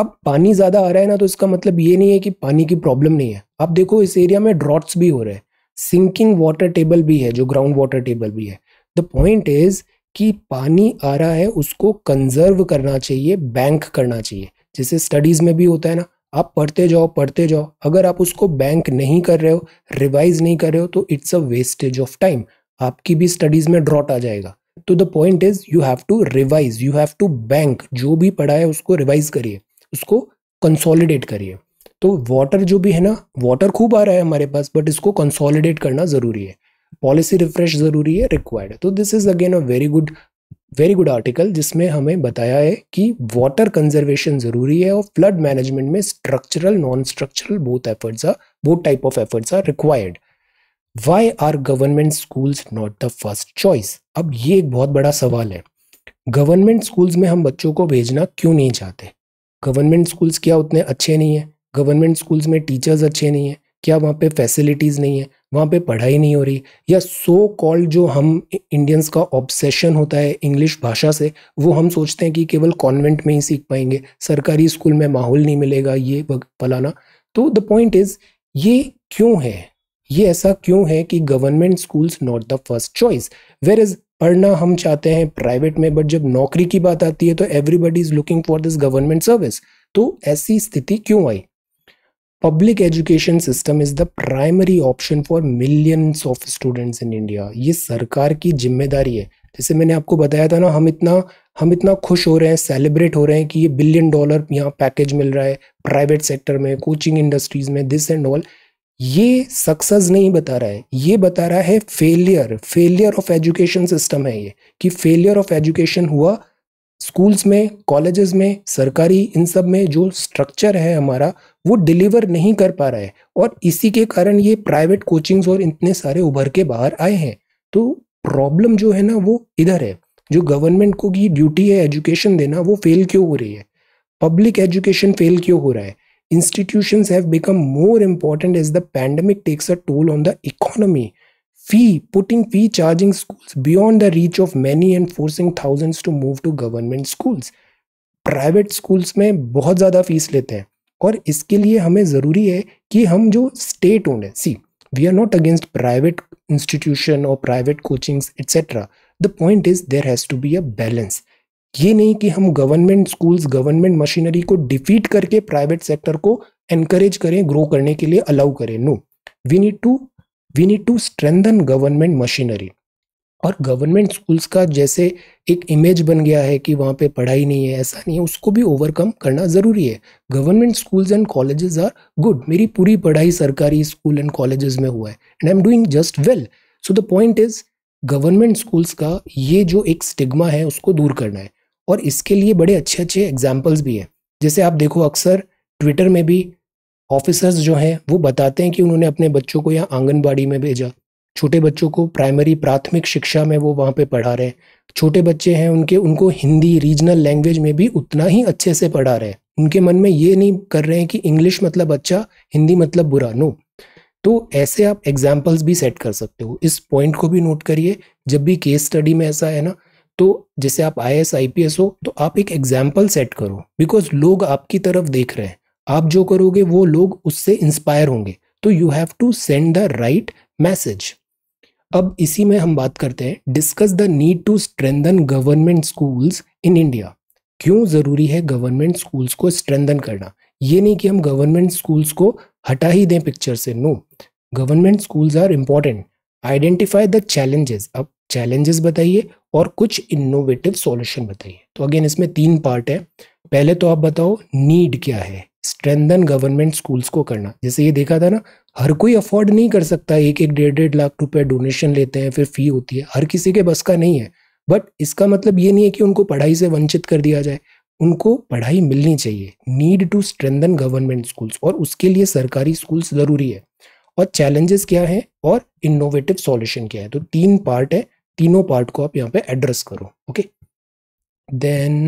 A: अब पानी ज़्यादा आ रहा है ना तो इसका मतलब ये नहीं है कि पानी की प्रॉब्लम नहीं है आप देखो इस एरिया में ड्रॉट्स भी हो रहे हैं सिंकिंग वाटर टेबल भी है जो ग्राउंड वाटर टेबल भी है द पॉइंट इज कि पानी आ रहा है उसको कंजर्व करना चाहिए बैंक करना चाहिए जैसे स्टडीज में भी होता है ना आप पढ़ते जाओ पढ़ते जाओ अगर आप उसको बैंक नहीं कर रहे हो रिवाइज नहीं कर रहे हो तो it's a wastage of time आपकी भी स्टडीज में ड्रॉट आ जाएगा तो the point is you have to revise you have to bank जो भी पढ़ा है उसको रिवाइज करिए उसको कंसोलिडेट करिए तो वाटर जो भी है ना वाटर खूब आ रहा है हमारे पास बट इसको कंसोलिडेट करना ज़रूरी है पॉलिसी रिफ्रेश ज़रूरी है रिक्वायर्ड है तो this is again a very good very good article जिसमें हमें बताया है कि वाटर कंजर्वेशन ज़रूरी है और फ्लड मैनेजमेंट में structural non structural both efforts are both type of efforts are required why are government schools not the first choice अब ये एक बहुत बड़ा सवाल है गवर्नमेंट स्कूल्स में हम बच्चों को भेजना क्यों नहीं चाहते गवर्नमेंट स्कूल्स क्या उतने अच्छे नहीं है गवर्नमेंट स्कूल्स में टीचर्स अच्छे नहीं हैं क्या वहाँ पे फैसिलिटीज़ नहीं है वहाँ पे पढ़ाई नहीं हो रही या सो कॉल्ड जो हम इंडियंस का ऑब्सेशन होता है इंग्लिश भाषा से वो हम सोचते हैं कि केवल कॉन्वेंट में ही सीख पाएंगे सरकारी स्कूल में माहौल नहीं मिलेगा ये फलाना तो द पॉइंट इज़ ये क्यों है ये ऐसा क्यों है कि government schools not the first choice where is पढ़ना हम चाहते हैं प्राइवेट में बट जब नौकरी की बात आती है तो everybody is looking for this government service तो ऐसी स्थिति क्यों आई public education system is the primary option for millions of students in India ये सरकार की जिम्मेदारी है जैसे मैंने आपको बताया था ना हम इतना हम इतना खुश हो रहे हैं सेलिब्रेट हो रहे हैं कि ये बिलियन डॉलर यहाँ पैकेज मिल रहा है प्राइवेट सेक्टर में कोचिंग इंडस्ट्रीज में दिस एंड ऑल ये सक्सेस नहीं बता रहा है ये बता रहा है failure failure of education system है ये कि फेलियर ऑफ एजुकेशन हुआ स्कूल्स में कॉलेजेस में सरकारी इन सब में जो स्ट्रक्चर है हमारा वो डिलीवर नहीं कर पा रहा है और इसी के कारण ये प्राइवेट कोचिंग्स और इतने सारे उभर के बाहर आए हैं तो प्रॉब्लम जो है ना वो इधर है जो गवर्नमेंट को की ड्यूटी है एजुकेशन देना वो फेल क्यों हो रही है पब्लिक एजुकेशन फेल क्यों हो रहा है institution have become more important as the pandemic takes a toll on the economy fee putting fee charging school beyond the reach of many and forcing thousands to move to government schools private schools में बहुत ज़्यादा fees लेते हैं और इसके लिए हमें ज़रूरी है कि हम जो स्टेट ओन है see we are not against private institution और private coachings etcetera the point is there has to be a balance ये नहीं कि हम गवर्नमेंट स्कूल्स गवर्नमेंट मशीनरी को डिफीट करके प्राइवेट सेक्टर को एनकरेज करें ग्रो करने के लिए अलाउ करें no we need to we need to strengthen government machinery और गवर्नमेंट स्कूल्स का जैसे एक इमेज बन गया है कि वहाँ पे पढ़ाई नहीं है ऐसा नहीं है उसको भी ओवरकम करना ज़रूरी है government schools and colleges are good मेरी पूरी पढ़ाई सरकारी स्कूल एंड कॉलेजेस में हुआ है and I am doing just well so the point is government schools का ये जो एक स्टिग्मा है उसको दूर करना है और इसके लिए बड़े अच्छे अच्छे एग्जाम्पल्स भी हैं जैसे आप देखो अक्सर ट्विटर में भी ऑफिसर्स जो हैं वो बताते हैं कि उन्होंने अपने बच्चों को यहाँ आंगनबाड़ी में भेजा छोटे बच्चों को प्राइमरी प्राथमिक शिक्षा में वो वहाँ पे पढ़ा रहे हैं छोटे बच्चे हैं उनके उनको हिंदी रीजनल लैंग्वेज में भी उतना ही अच्छे से पढ़ा रहे हैं उनके मन में ये नहीं कर रहे हैं कि इंग्लिश मतलब अच्छा हिंदी मतलब बुरा नो तो ऐसे आप एग्जाम्पल्स भी सेट कर सकते हो इस पॉइंट को भी नोट करिए जब भी केस स्टडी में ऐसा है ना तो जैसे आप I S I P S हो तो आप एक एग्जाम्पल सेट करो बिकॉज लोग आपकी तरफ देख रहे हैं आप जो करोगे वो लोग उससे इंस्पायर होंगे तो you have to send the right message अब इसी में हम बात करते हैं discuss the need to strengthen government schools in India क्यों ज़रूरी है गवर्नमेंट स्कूल्स को स्ट्रेंथन करना ये नहीं कि हम गवर्नमेंट स्कूल्स को हटा ही दें पिक्चर से no government schools are important identify the challenges अब चैलेंजेस बताइए और कुछ इनोवेटिव सॉल्यूशन बताइए तो अगेन इसमें तीन पार्ट है पहले तो आप बताओ नीड क्या है स्ट्रेंथन गवर्नमेंट स्कूल्स को करना जैसे ये देखा था ना हर कोई अफोर्ड नहीं कर सकता एक एक डेढ़ डेढ़ लाख रुपए डोनेशन लेते हैं फिर फी होती है हर किसी के बस का नहीं है बट इसका मतलब ये नहीं है कि उनको पढ़ाई से वंचित कर दिया जाए उनको पढ़ाई मिलनी चाहिए need to strengthen government schools और उसके लिए सरकारी स्कूल्स ज़रूरी है और चैलेंजेस क्या हैं और इनोवेटिव सॉल्यूशन क्या है तो तीन पार्ट है तीनों पार्ट को आप यहाँ पे एड्रेस करो okay then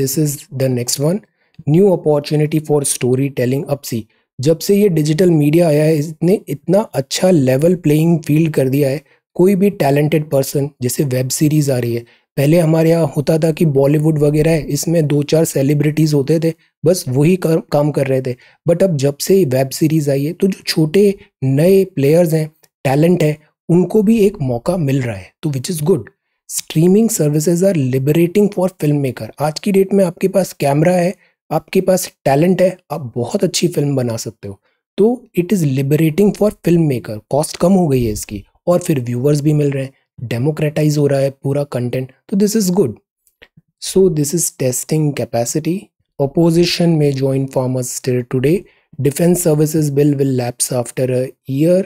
A: this is the next one new opportunity for story telling अपसी जब से ये डिजिटल मीडिया आया है इसने इतना अच्छा लेवल प्लेइंग फील्ड कर दिया है कोई भी टैलेंटेड पर्सन जैसे वेब सीरीज़ आ रही है पहले हमारे यहाँ होता था कि बॉलीवुड वगैरह है इसमें दो चार सेलिब्रिटीज़ होते थे बस वही कर, काम कर रहे थे बट अब जब से वेब सीरीज़ आई है तो जो छोटे नए प्लेयर्स हैं टैलेंट है उनको भी एक मौका मिल रहा है तो which is good streaming services are liberating for film maker आज की डेट में आपके पास कैमरा है आपके पास टैलेंट है आप बहुत अच्छी फिल्म बना सकते हो तो it is liberating for film maker cost कम हो गई है इसकी और फिर व्यूअर्स भी मिल रहे हैं डेमोक्रेटाइज हो रहा है पूरा कंटेंट तो this is good so this is testing capacity opposition में join farmers still today defense services bill will lapse after a year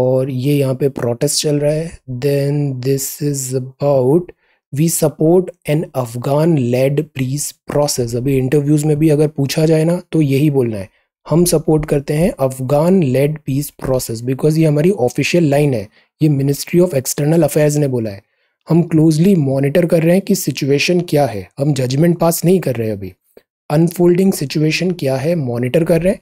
A: और ये यहाँ पे प्रोटेस्ट चल रहा है then this is about we support an Afghan led peace process अभी interviews में भी अगर पूछा जाए ना तो यही बोलना है हम सपोर्ट करते हैं Afghan led peace process because ये हमारी ऑफिशियल लाइन है ये मिनिस्ट्री ऑफ एक्सटर्नल अफेयर्स ने बोला है हम क्लोजली मॉनिटर कर रहे हैं कि सिचुएशन क्या है हम जजमेंट पास नहीं कर रहे अभी अनफोल्डिंग सिचुएशन क्या है मॉनिटर कर रहे हैं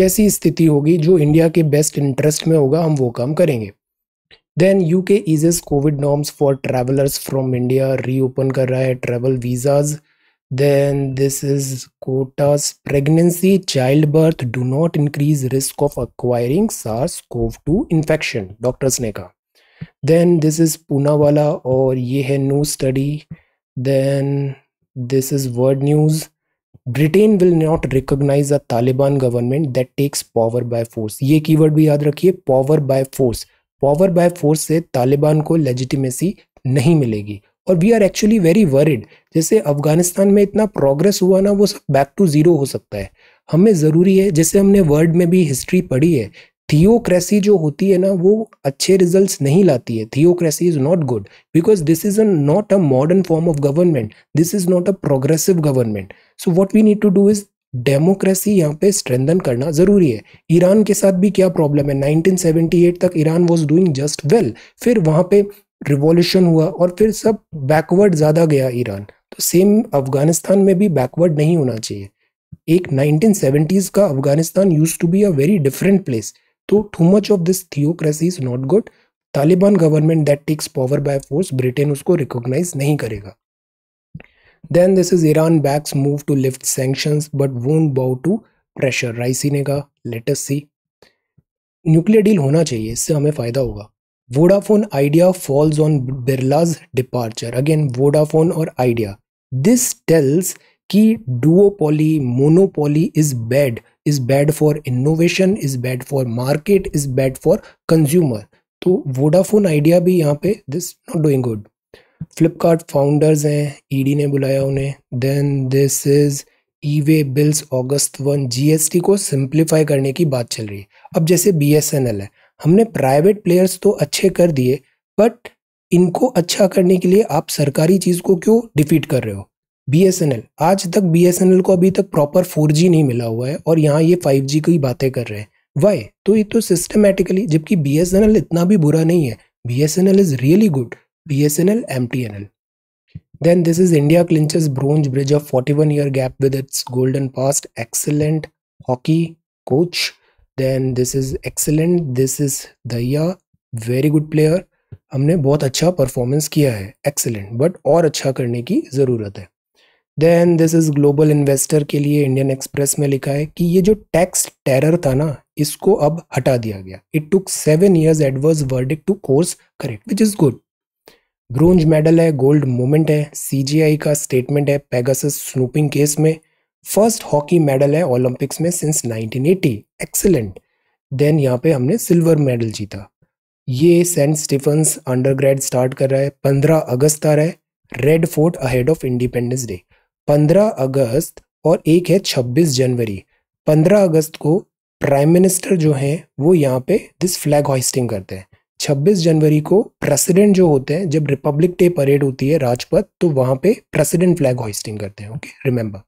A: जैसी स्थिति होगी जो इंडिया के बेस्ट इंटरेस्ट में होगा हम वो काम करेंगे then U K eases covid norms for travellers from India reopen कर रहा है travel visas then this is quotas pregnancy child birth do not increase risk of acquiring SARS CoV two infection doctors ने कहा then this is Poona वाला और ये है no study then this is world news Britain will not recognise a Taliban government that takes power by force ये keyword भी याद रखिए power by force power by force से तालिबान को लेजिटिमेसी नहीं मिलेगी और we are actually very worried जैसे अफगानिस्तान में इतना प्रोग्रेस हुआ ना वो सब बैक टू ज़ीरो हो सकता है हमें ज़रूरी है जैसे हमने वर्ल्ड में भी हिस्ट्री पढ़ी है थियोक्रेसी जो होती है ना वो अच्छे रिजल्ट्स नहीं लाती है theocracy is not good because this is not a modern form of government this is not a progressive government so what we need to do is democracy यहाँ पे स्ट्रेंथन करना ज़रूरी है ईरान के साथ भी क्या प्रॉब्लम है 1978 तक Iran was doing just well फिर वहाँ पे रिवॉल्यूशन हुआ और फिर सब बैकवर्ड ज़्यादा गया ईरान तो सेम अफगानिस्तान में भी बैकवर्ड नहीं होना चाहिए एक नाइनटीन का Afghanistan used to be a very different place तो too much of this theocracy is not good Taliban government that takes power by force Britain उसको रिकॉग्नाइज नहीं करेगा then this is Iran backs move to lift sanctions but won't bow to pressure Raisi ने कहा let's see nuclear deal होना चाहिए इससे हमें फ़ायदा होगा Vodafone Idea falls on Birla's departure again Vodafone और आइडिया दिस टेल्स कि duopoly monopoly is bad is bad for innovation is bad for market is bad for consumer तो वोडाफोन आइडिया भी यहाँ पे this not doing good Flipkart founders हैं ED e ने बुलाया उन्हें then this is e way bills August one जी को सिंप्लीफाई करने की बात चल रही है अब जैसे बी है हमने प्राइवेट प्लेयर्स तो अच्छे कर दिए बट इनको अच्छा करने के लिए आप सरकारी चीज़ को क्यों डिफीट कर रहे हो बी आज तक बी को अभी तक प्रॉपर फोर नहीं मिला हुआ है और यहाँ ये फाइव की बातें कर रहे हैं वाई तो ये तो सिस्टमेटिकली जबकि बी इतना भी बुरा नहीं है L is really good BSNL, MTNL. Then this is India clinches Bronze Bridge of 41 year gap with its golden past. Excellent hockey coach. Then this is excellent. This is Daya, very good player. हमने बहुत अच्छा performance किया है excellent but और अच्छा करने की ज़रूरत है then this is global investor के लिए इंडियन एक्सप्रेस में लिखा है कि ये जो टैक्स टेरर था ना इसको अब हटा दिया गया it took seven years adverse verdict to course correct which is good bronze medal है गोल्ड मोमेंट है सीजीआई का स्टेटमेंट है पेगासस स्नूपिंग केस में फर्स्ट हॉकी मेडल है ओलंपिक्स में सिंस 1980 एक्सेलेंट देन यहाँ पे हमने सिल्वर मेडल जीता ये सेंट स्टीफन्स अंडरग्रेड स्टार्ट कर रहा है पंद्रह अगस्त आ रहा है Red Fort ahead of Independence Day पंद्रह अगस्त और एक है छब्बीस जनवरी पंद्रह अगस्त को प्राइम मिनिस्टर जो हैं वो यहाँ पे दिस फ्लैग हॉस्टिंग करते हैं 26 जनवरी को प्रेसिडेंट जो होते हैं जब रिपब्लिक डे परेड होती है राजपथ तो वहां पे प्रेसिडेंट फ्लैग होस्टिंग करते हैं okay remember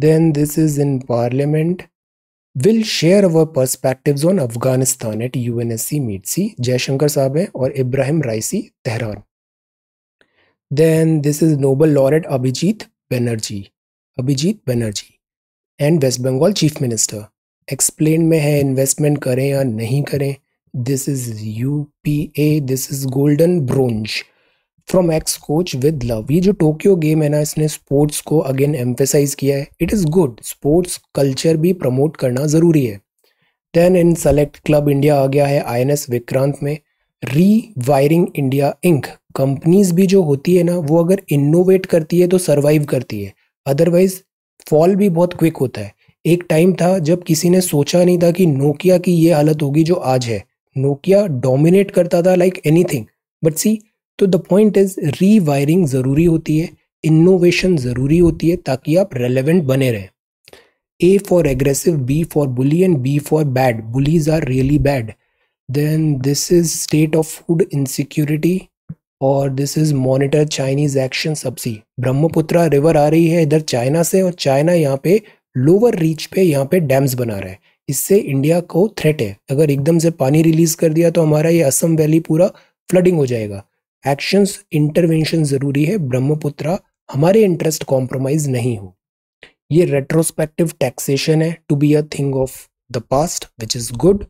A: then this is in parliament will share our perspective on Afghanistan at U N S C meet see Jaishankar साहब हैं और Ebrahim Raisi Tehran then this is Nobel laureate Abhijit Banerjee Abhijit Banerjee and West Bengal chief minister explain में है investment करें या नहीं करें This is UPA. This is Golden Bronze from ex coach with love ये जो टोक्यो गेम है ना इसने स्पोर्ट्स को अगेन एम्फेसाइज किया है it is good sports culture भी प्रमोट करना ज़रूरी है then in select club India आ गया है आईएनएस विक्रांत में रीवायरिंग इंडिया इंक कंपनीज भी जो होती है ना वो अगर इनोवेट करती है तो सर्वाइव करती है अदरवाइज फॉल भी बहुत क्विक होता है एक टाइम था जब किसी ने सोचा नहीं था कि नोकिया की ये हालत होगी जो आज है नोकिया डोमिनेट करता था लाइक एनीथिंग बट सी तो द पॉइंट इज रीवायरिंग ज़रूरी होती है इनोवेशन ज़रूरी होती है ताकि आप रेलिवेंट बने रहें A for aggressive B for bully and B for bad bullies are really bad then this is state of food insecurity और this is monitor Chinese action subsea Brahmaputra river आ रही है इधर चाइना से और चाइना यहाँ पे लोअर रीच पे यहाँ पे डैम्स बना रहा है इससे इंडिया को थ्रेट है अगर एकदम से पानी रिलीज कर दिया तो हमारा ये असम वैली पूरा फ्लडिंग हो जाएगा एक्शंस इंटरवेंशन ज़रूरी है ब्रह्मपुत्रा हमारे इंटरेस्ट कॉम्प्रोमाइज नहीं हो ये रेट्रोस्पेक्टिव टैक्सेशन है to be a thing of the past which is good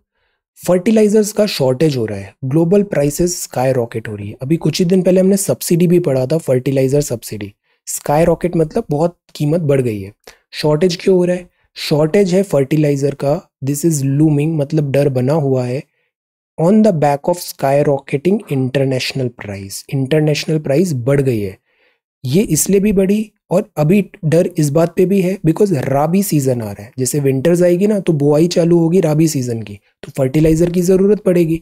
A: fertilisers का शॉर्टेज हो रहा है ग्लोबल प्राइसेस स्काई रॉकेट हो रही है अभी कुछ ही दिन पहले हमने सब्सिडी भी पढ़ा था फर्टिलाइजर सब्सिडी स्काई रॉकेट मतलब बहुत कीमत बढ़ गई है शॉर्टेज क्यों हो रहा है शॉर्टेज है फर्टिलाइज़र का दिस इज़ लूमिंग मतलब डर बना हुआ है on the back of skyrocketing international price international price बढ़ गई है ये इसलिए भी बढ़ी और अभी डर इस बात पे भी है बिकॉज राबी सीज़न आ रहा है जैसे विंटर्स आएगी ना तो बुआई चालू होगी राबी सीज़न की तो फर्टिलाइज़र की ज़रूरत पड़ेगी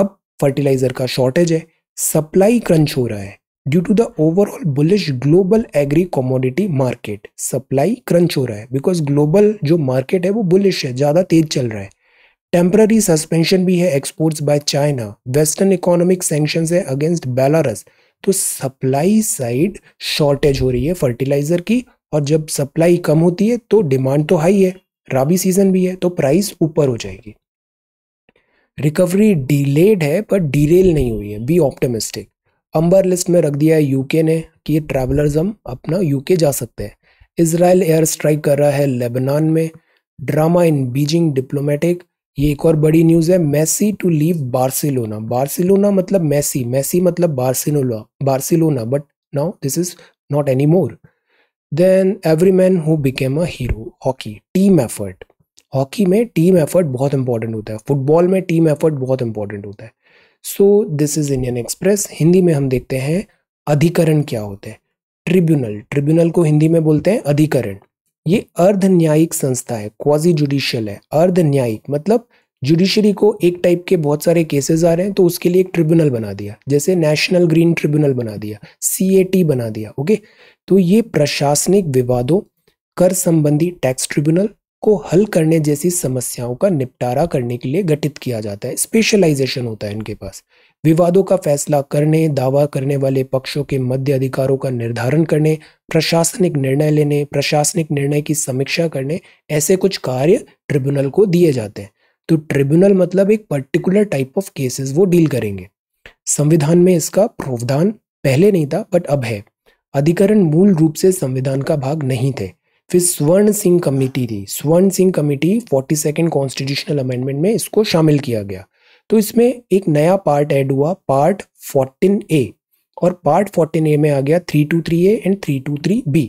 A: अब फर्टिलाइज़र का शॉर्टेज है सप्लाई क्रंच हो रहा है due to the overall bullish global agri commodity market supply crunch हो रहा है बिकॉज ग्लोबल जो मार्केट है वो बुलिश है ज़्यादा तेज चल रहा है टेम्पररी सस्पेंशन भी है exports by China western economic sanction है अगेंस्ट बेलारस तो सप्लाई साइड शॉर्टेज हो रही है फर्टिलाइजर की और जब सप्लाई कम होती है तो डिमांड तो हाई है राबी सीजन भी है तो प्राइस ऊपर हो जाएगी रिकवरी डिलेड है पर डीरेल नहीं हुई है बी ऑप्टोमिस्टिक अंबर लिस्ट में रख दिया है यूके ने कि ट्रैवलर्स हम अपना यूके जा सकते हैं इसराइल एयर स्ट्राइक कर रहा है लेबनान में ड्रामा इन बीजिंग डिप्लोमेटिक ये एक और बड़ी न्यूज़ है Messi to leave Barcelona Barcelona मतलब मेसी मैसी मतलब Barcelona Barcelona but now this is not anymore then every man who became a hero hockey team effort hockey में team effort बहुत important होता है football में team effort बहुत important होता है so this is Indian Express Hindi में हम देखते हैं अधिकरण क्या होते हैं ट्रिब्यूनल ट्रिब्यूनल को हिंदी में बोलते हैं अधिकरण ये अर्ध न्यायिक संस्था है क्वाजी जुडिशियल है अर्ध न्यायिक मतलब जुडिशरी को एक टाइप के बहुत सारे केसेस आ रहे हैं तो उसके लिए एक ट्रिब्यूनल बना दिया जैसे नेशनल ग्रीन ट्रिब्यूनल बना दिया सी बना दिया ओके तो ये प्रशासनिक विवादों कर संबंधी टैक्स ट्रिब्यूनल को हल करने जैसी समस्याओं का निपटारा करने के लिए गठित किया जाता है स्पेशलाइजेशन होता है इनके पास विवादों का फैसला करने दावा करने वाले पक्षों के मध्य अधिकारों का निर्धारण करने प्रशासनिक निर्णय लेने प्रशासनिक निर्णय की समीक्षा करने ऐसे कुछ कार्य ट्रिब्यूनल को दिए जाते हैं तो ट्रिब्यूनल मतलब एक पर्टिकुलर टाइप ऑफ केसेस वो डील करेंगे संविधान में इसका प्रावधान पहले नहीं था बट अब है अधिकरण मूल रूप से संविधान का भाग नहीं थे फिर स्वर्ण सिंह कमेटी थी Swaran Singh committee forty second constitutional amendment में इसको शामिल किया गया तो इसमें एक नया पार्ट ऐड हुआ पार्ट फोर्टीन ए और पार्ट फोर्टीन ए में आ गया three two three A and three two three B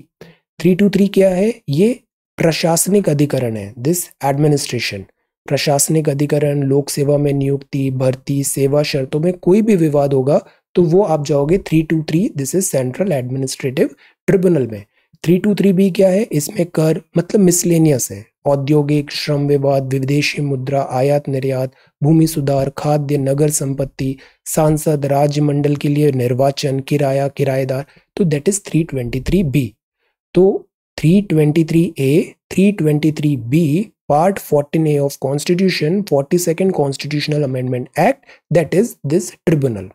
A: three two three क्या है ये प्रशासनिक अधिकरण है दिस एडमिनिस्ट्रेशन प्रशासनिक अधिकरण लोक सेवा में नियुक्ति भर्ती सेवा शर्तों में कोई भी विवाद होगा तो वो आप जाओगे three two three this is central administrative tribunal में थ्री टू थ्री बी क्या है इसमें कर मतलब मिसलेनियस है औद्योगिक श्रम विवाद विदेशी मुद्रा आयात निर्यात भूमि सुधार खाद्य नगर संपत्ति सांसद राज्य मंडल के लिए निर्वाचन किराया किराएदार तो that is three twenty three B तो three twenty three A three twenty three B part fourteen A of constitution forty second constitutional amendment act that is this tribunal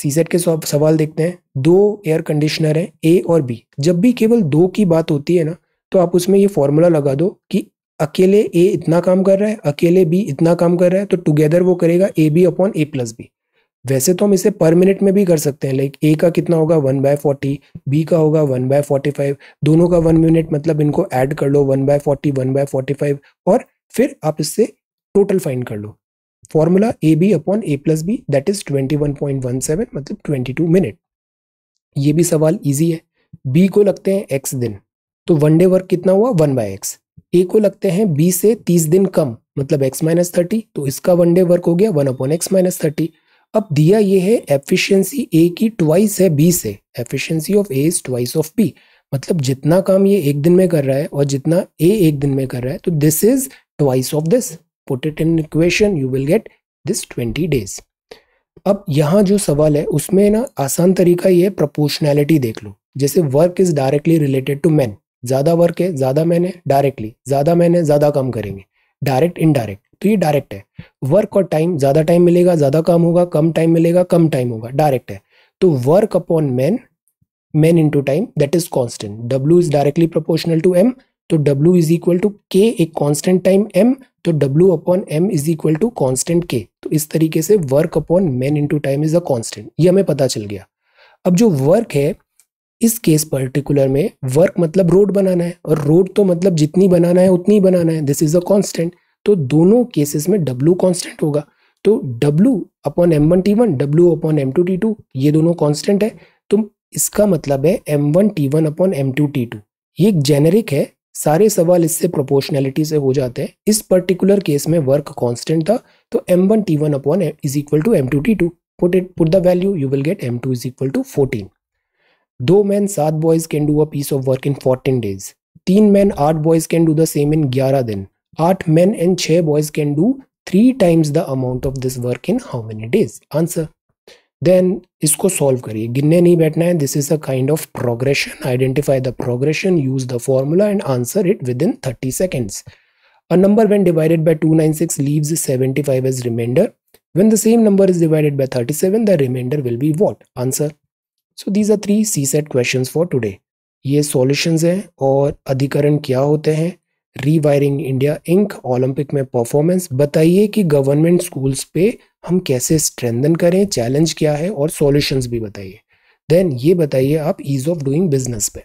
A: CSAT के सवाल देखते हैं दो एयर कंडीशनर हैं ए और B जब भी केवल दो की बात होती है ना तो आप उसमें ये फॉर्मूला लगा दो कि अकेले ए इतना काम कर रहा है अकेले बी इतना काम कर रहा है तो टुगेदर वो करेगा A B upon A plus B वैसे तो हम इसे पर मिनट में भी कर सकते हैं लाइक ए का कितना होगा वन बाय फोर्टी बी का होगा वन बाय फोर्टी फाइव दोनों का वन मिनट मतलब इनको ऐड कर लो one by forty one by forty five और फिर आप इससे टोटल फाइंड कर लो formula A B upon A plus B that is 21.17 मतलब 22 मिनट ये भी सवाल इजी है बी को लगते हैं एक्स दिन तो वन डे वर्क कितना हुआ वन बाय एक्स ए को लगते हैं बी से तीस दिन कम मतलब एक्स माइनस थर्टी तो इसका वन डे वर्क हो गया one upon X minus thirty अब दिया ये है एफिशियंसी ए की ट्वाइस है बी से efficiency of A is twice of B मतलब जितना काम ये एक दिन में कर रहा है और जितना ए एक दिन में कर रहा है तो this is twice of this put it in equation you will get this twenty days अब यहाँ जो सवाल है उसमें ना आसान तरीका ये प्रपोर्शनैलिटी देख लो जैसे work is directly related to man ज़्यादा वर्क है ज़्यादा मैन है डायरेक्टली ज़्यादा मैन है ज़्यादा काम करेंगे डायरेक्ट इनडायरेक्ट तो ये डायरेक्ट है वर्क और टाइम ज़्यादा टाइम मिलेगा ज़्यादा काम होगा कम टाइम मिलेगा कम टाइम होगा डायरेक्ट है तो work upon man man into time that is constant W is directly proportional to M तो W is equal to K एक कॉन्स्टेंट टाइम एम तो W upon M is equal to constant K तो इस तरीके से work upon man into time is a constant ये हमें पता चल गया अब जो वर्क है इस केस पर्टिकुलर में वर्क मतलब रोड बनाना है और रोड तो मतलब जितनी बनाना है उतनी बनाना है दिस इज अ कॉन्स्टेंट तो दोनों केसेस में W कॉन्स्टेंट होगा तो W upon M one T one W upon M two T two ये दोनों कॉन्स्टेंट है तो इसका मतलब है M one T one upon M two T two ये एक जेनेरिक है सारे सवाल इससे प्रोपोर्शनैलिटी से हो जाते हैं इस पर्टिकुलर केस में वर्क कांस्टेंट था तो M one T one upon is equal to M two T two put it put the value you will get M two is equal to fourteen दो man सात boys can do a piece of work in fourteen days तीन man आठ boys can do the same in ग्यारह दिन आठ man and छः boys can do three times the amount of this work in how many days answer then इसको solve करिए गिनने नहीं बैठना है this is a kind of progression identify the progression use the formula and answer it within thirty seconds a number when divided by two nine six leaves seventy five as remainder when the same number is divided by 37 the remainder will be what answer so these are three csat questions for today ये solutions हैं और अधिकरण क्या होते हैं rewiring India Inc Olympic में performance बताइए कि गवर्नमेंट स्कूल्स पे हम कैसे स्ट्रेंदन करें चैलेंज क्या है और सॉल्यूशंस भी बताइए देन ये बताइए आप ईज ऑफ डूइंग बिजनेस पे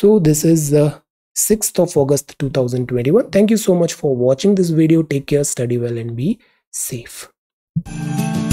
A: so this is six of twenty 2021 thank you so much for watching this video take care study well and be safe